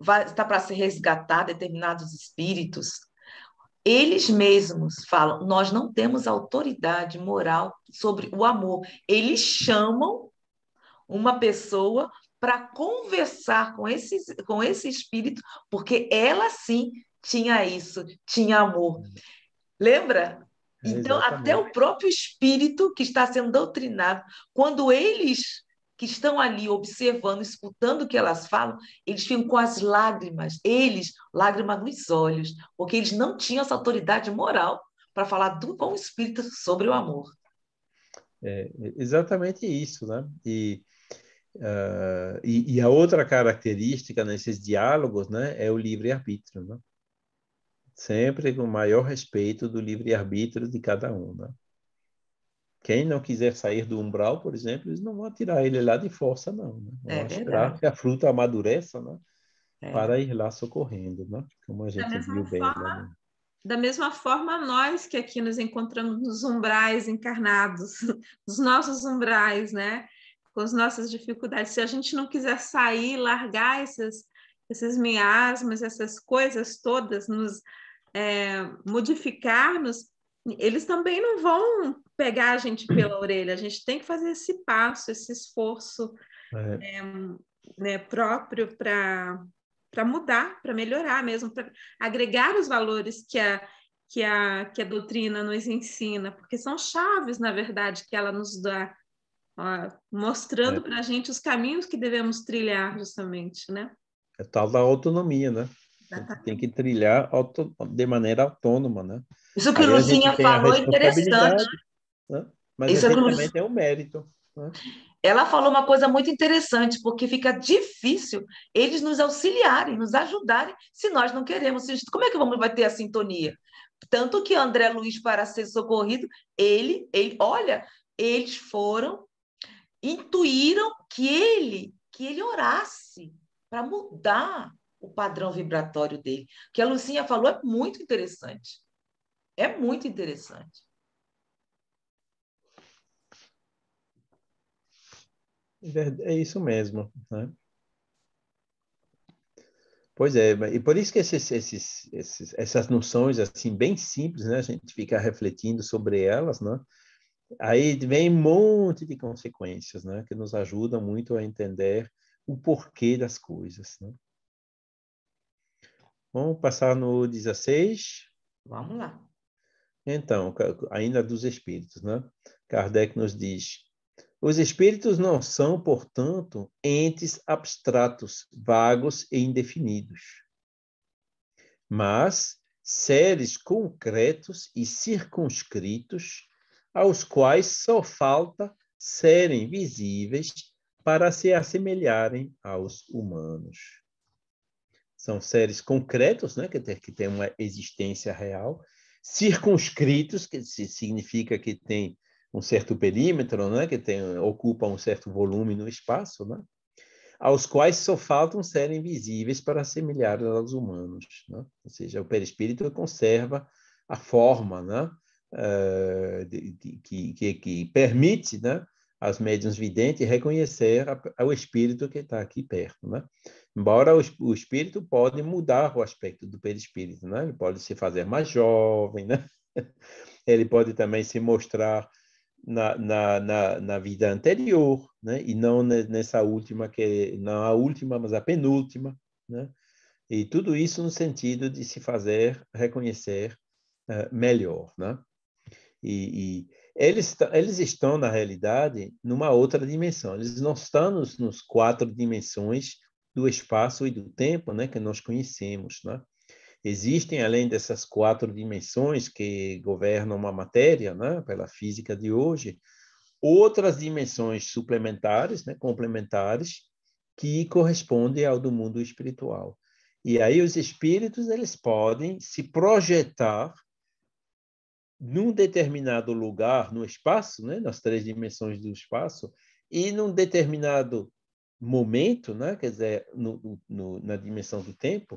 vai, está para se resgatar determinados espíritos, eles mesmos falam, nós não temos autoridade moral sobre o amor. Eles chamam uma pessoa para conversar com esse, com esse espírito, porque ela sim tinha isso, tinha amor. Lembra? É, então, até o próprio espírito que está sendo doutrinado, quando eles que estão ali observando, escutando o que elas falam, eles ficam com as lágrimas, eles, lágrimas nos olhos, porque eles não tinham essa autoridade moral para falar do, com espírito sobre o amor. É exatamente isso, né? E Uh, e, e, a outra característica nesses diálogos né, é o livre-arbítrio. Né? Sempre com o maior respeito do livre-arbítrio de cada um. Né? Quem não quiser sair do umbral, por exemplo, eles não vão tirar ele lá de força, não. Né? Vão é esperar que a fruta amadureça né? É. para ir lá socorrendo, né? como a gente viu bem. Né? Forma, né? Da mesma forma, nós que aqui nos encontramos nos umbrais encarnados, nos nossos umbrais, né? com as nossas dificuldades. Se a gente não quiser sair, largar esses, esses miasmas, essas coisas todas, nos é, modificarmos, eles também não vão pegar a gente pela orelha. A gente tem que fazer esse passo, esse esforço é. É, né, próprio para para mudar, para melhorar mesmo, para agregar os valores que a, que, a, que a doutrina nos ensina, porque são chaves, na verdade, que ela nos dá mostrando é. para a gente os caminhos que devemos trilhar, justamente, né? É tal da autonomia, né? tem que trilhar auto, de maneira autônoma, né? Isso que Aí o Luzinha falou é interessante. Né? Mas Isso também tem o mérito. Né? Ela falou uma coisa muito interessante, porque fica difícil eles nos auxiliarem, nos ajudarem, se nós não queremos. Como é que vamos vai ter a sintonia? Tanto que André Luiz, para ser socorrido, ele, ele olha, eles foram intuíram que ele, que ele orasse para mudar o padrão vibratório dele. O que a Lucinha falou é muito interessante. É muito interessante. É, é isso mesmo, né? Pois é, e por isso que esses, esses, esses, essas noções assim bem simples, né? A gente fica refletindo sobre elas, né? Aí vem um monte de consequências, né? Que nos ajudam muito a entender o porquê das coisas, né? Vamos passar no 16? Vamos lá. Então, ainda dos espíritos, né? Kardec nos diz: os espíritos não são, portanto, entes abstratos, vagos e indefinidos, mas seres concretos e circunscritos aos quais só falta serem visíveis para se assemelharem aos humanos. São seres concretos, né, que têm que uma existência real, circunscritos, que significa que tem um certo perímetro, né, que tem, ocupa um certo volume no espaço, né, aos quais só faltam serem visíveis para assemelhar aos humanos. Né? Ou seja, o perispírito conserva a forma, né? Eh, que, que, que permite né, às médiums videntes reconhecer a, o espírito que está aqui perto. Né? Embora o, o, espírito pode mudar o aspecto do perispírito, né? ele pode se fazer mais jovem, né? ele pode também se mostrar na, na, na, na vida anterior, né? e não nessa última, que não a última, mas a penúltima. Né? E tudo isso no sentido de se fazer reconhecer uh, melhor. Né? E, e eles, eles estão, na realidade, numa outra dimensão. Eles não estão nos, nos quatro dimensões do espaço e do tempo né, que nós conhecemos. Né? Existem, além dessas quatro dimensões que governam a matéria, né, pela física de hoje, outras dimensões suplementares, né, complementares, que correspondem ao do mundo espiritual. E aí os espíritos eles podem se projetar num determinado lugar, no espaço, né, nas três dimensões do espaço, e num determinado momento, né, quer dizer, no, no, na dimensão do tempo,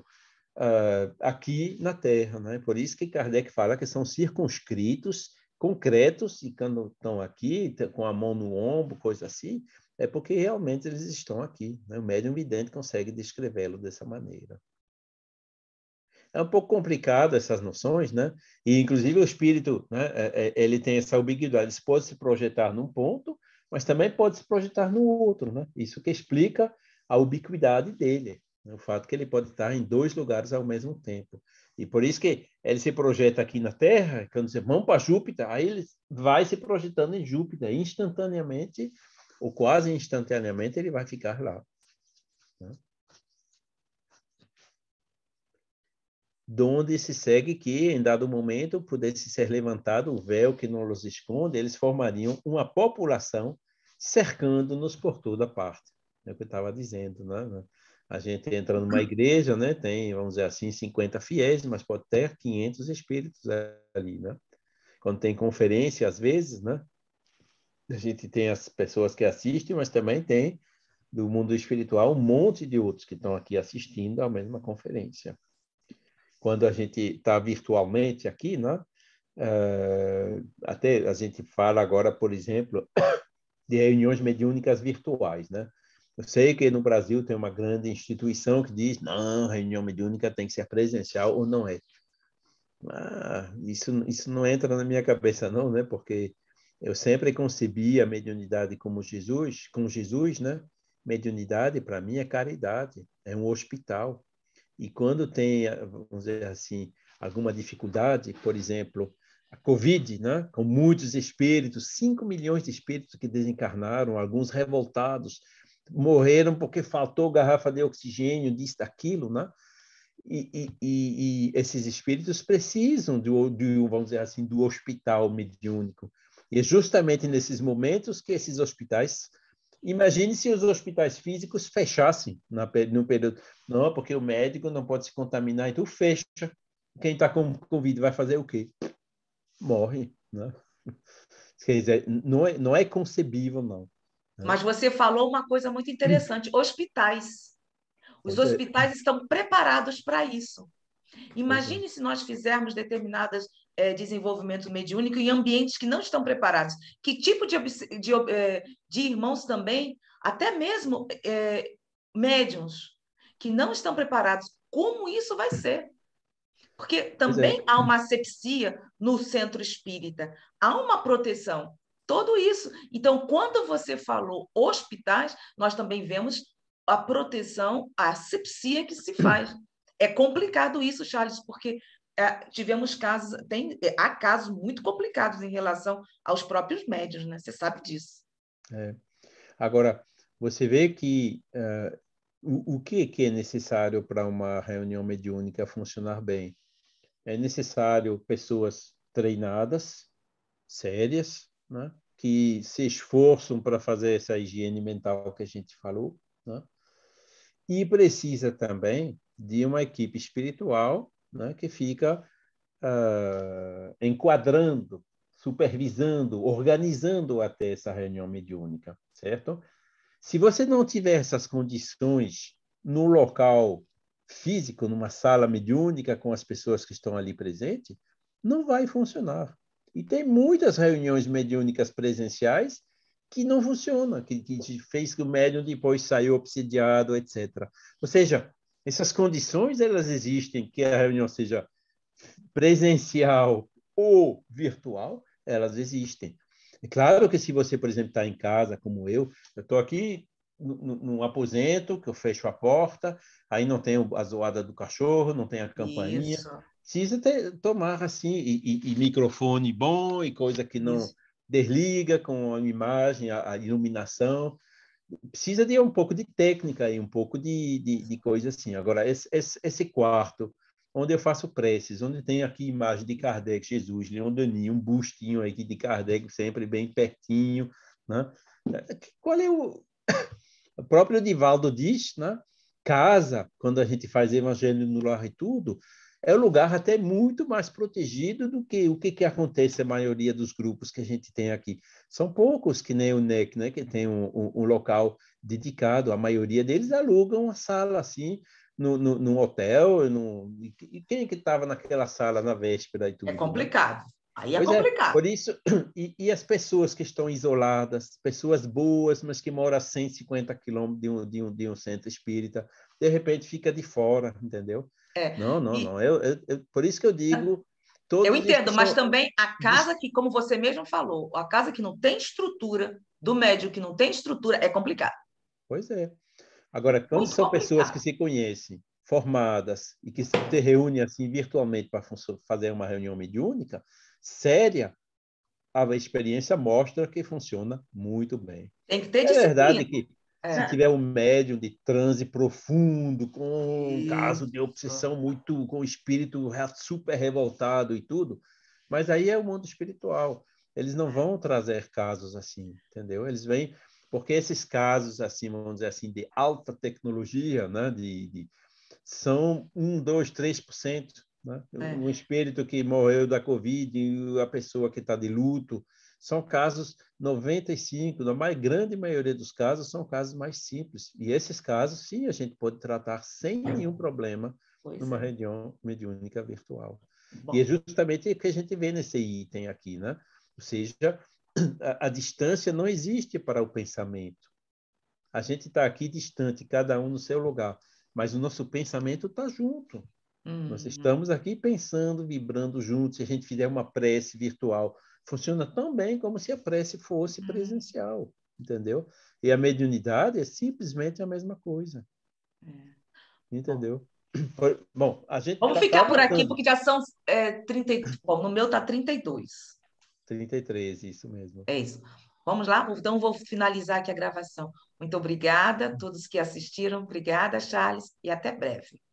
uh, aqui na Terra. Né? Por isso que Kardec fala que são circunscritos, concretos, e quando estão aqui, com a mão no ombro, coisa assim, é porque realmente eles estão aqui. Né? O médium vidente consegue descrevê-lo dessa maneira é um pouco complicado essas noções, né? E inclusive o espírito, né? É, é, ele tem essa ubiquidade, Ele pode se projetar num ponto, mas também pode se projetar no outro, né? Isso que explica a ubiquidade dele, né? o fato que ele pode estar em dois lugares ao mesmo tempo. E por isso que ele se projeta aqui na Terra, quando você manda para Júpiter, aí ele vai se projetando em Júpiter instantaneamente ou quase instantaneamente ele vai ficar lá. donde se segue que, em dado momento, pudesse ser levantado o véu que não os esconde, eles formariam uma população cercando-nos por toda parte. É o que eu estava dizendo. Né, né? A gente entra numa igreja, né? tem, vamos dizer assim, 50 fiéis, mas pode ter 500 espíritos ali. Né? Quando tem conferência, às vezes, né? a gente tem as pessoas que assistem, mas também tem, do mundo espiritual, um monte de outros que estão aqui assistindo à mesma conferência quando a gente está virtualmente aqui, né? Uh, até a gente fala agora, por exemplo, de reuniões mediúnicas virtuais, né? Eu sei que no Brasil tem uma grande instituição que diz não, reunião mediúnica tem que ser presencial ou não é. Ah, isso, isso não entra na minha cabeça não, né? Porque eu sempre concebi a mediunidade como Jesus, com Jesus, né? Mediunidade para mim é caridade, é um hospital, e quando tem, eh, vamos dizer assim, alguma dificuldade, por exemplo, a Covid, né? com muitos espíritos, 5 milhões de espíritos que desencarnaram, alguns revoltados, morreram porque faltou garrafa de oxigênio, disso, daquilo, né? E, e, e, esses espíritos precisam do, do, vamos dizer assim, do hospital mediúnico. E é justamente nesses momentos que esses hospitais Imagine se os hospitais físicos fechassem na, no período. Não, porque o médico não pode se contaminar, então fecha. Quem está com Covid vai fazer o quê? Morre. Né? Quer dizer, não é, não é concebível, não. Né? Mas você falou uma coisa muito interessante: hospitais. Os hospitais estão preparados para isso. Imagine é. se nós fizermos determinadas é, desenvolvimento mediúnico em ambientes que não estão preparados. Que tipo de, de, é, de irmãos também, até mesmo é, médiums, que não estão preparados, como isso vai ser? Porque é. também é. há uma asepsia no centro espírita, há uma proteção, tudo isso. Então, quando você falou hospitais, nós também vemos a proteção, a asepsia que se faz. É complicado isso, Charles, porque é, tivemos casos, tem, é, há casos muito complicados em relação aos próprios médios, né? Você sabe disso. É. Agora, você vê que uh, o, o que, que é necessário para uma reunião mediúnica funcionar bem? É necessário pessoas treinadas, sérias, né? que se esforçam para fazer essa higiene mental que a gente falou, né? e precisa também de uma equipe espiritual né, que fica uh, enquadrando, supervisando, organizando até essa reunião mediúnica, certo? Se você não tiver essas condições no local físico, numa sala mediúnica com as pessoas que estão ali presentes, não vai funcionar. E tem muitas reuniões mediúnicas presenciais que não funcionam, que, que fez que o médium depois saiu obsidiado, etc. Ou seja, essas condições elas existem, que a reunião seja presencial ou virtual, elas existem. É claro que se você, por exemplo, está em casa, como eu, eu estou aqui num aposento, que eu fecho a porta, aí não tem a zoada do cachorro, não tem a campainha. Precisa ter, tomar, assim, e, e, e, microfone bom, e coisa que não Isso. desliga com a imagem, a, a iluminação precisa de um pouco de técnica e um pouco de, de, de coisa assim. Agora, esse, esse, esse, quarto, onde eu faço preces, onde tem aqui imagem de Kardec, Jesus, Leon Denis, um bustinho aqui de Kardec, sempre bem pertinho, né? Qual é o... o próprio Divaldo diz, né? Casa, quando a gente faz evangelho no lar e tudo, é um lugar até muito mais protegido do que o que, que acontece a maioria dos grupos que a gente tem aqui. São poucos que nem o NEC, né, que tem um, um, um local dedicado, a maioria deles alugam uma sala assim, no, num hotel, no... e quem é que estava naquela sala na véspera e é tudo? É complicado. Né? Aí é pois é, complicado. É, por isso, e, e, as pessoas que estão isoladas, pessoas boas, mas que moram a 150 quilômetros de um, de, um, de um centro espírita, de repente fica de fora, entendeu? É. Não, não, e... não. Eu, eu, eu, por isso que eu digo. eu entendo, mas também a uhum. casa que, como você mesmo falou, a casa que não tem estrutura, do uhum. médio, que não tem estrutura, é complicado. Pois é. Agora, quando Muito são complicado. pessoas que se conhecem, formadas, e que se reúnem assim virtualmente para fazer uma reunião mediúnica, séria, a experiência mostra que funciona muito bem. Tem que ter é disciplina. É verdade que é. se tiver um médium de transe profundo, com um caso de obsessão muito, com espírito super revoltado e tudo, mas aí é o mundo espiritual. Eles não é. vão trazer casos assim, entendeu? Eles vêm porque esses casos assim, vamos dizer assim, de alta tecnologia, né, de, de são um, dois, três por cento né? É. Um espírito que morreu da Covid a pessoa que está de luto. São casos, 95, na mais grande maioria dos casos, são casos mais simples. E esses casos, sim, a gente pode tratar sem nenhum problema pois numa é. reunião mediúnica virtual. Bom. E é justamente o que a gente vê nesse item aqui, né? Ou seja, a, a distância não existe para o pensamento. A gente está aqui distante, cada um no seu lugar, mas o nosso pensamento está junto. Uhum. Nós estamos aqui pensando, vibrando juntos. Se a gente fizer uma prece virtual, funciona tão bem como se a prece fosse uhum. presencial, entendeu? E a mediunidade é simplesmente a mesma coisa. É. Entendeu? Bom, bom, a gente. Vamos ficar tá por aqui, porque já são é, 30. Bom, no meu está 32. 33, isso mesmo. É isso. Vamos lá? Então, vou finalizar aqui a gravação. Muito obrigada a todos que assistiram. Obrigada, Charles, e até breve.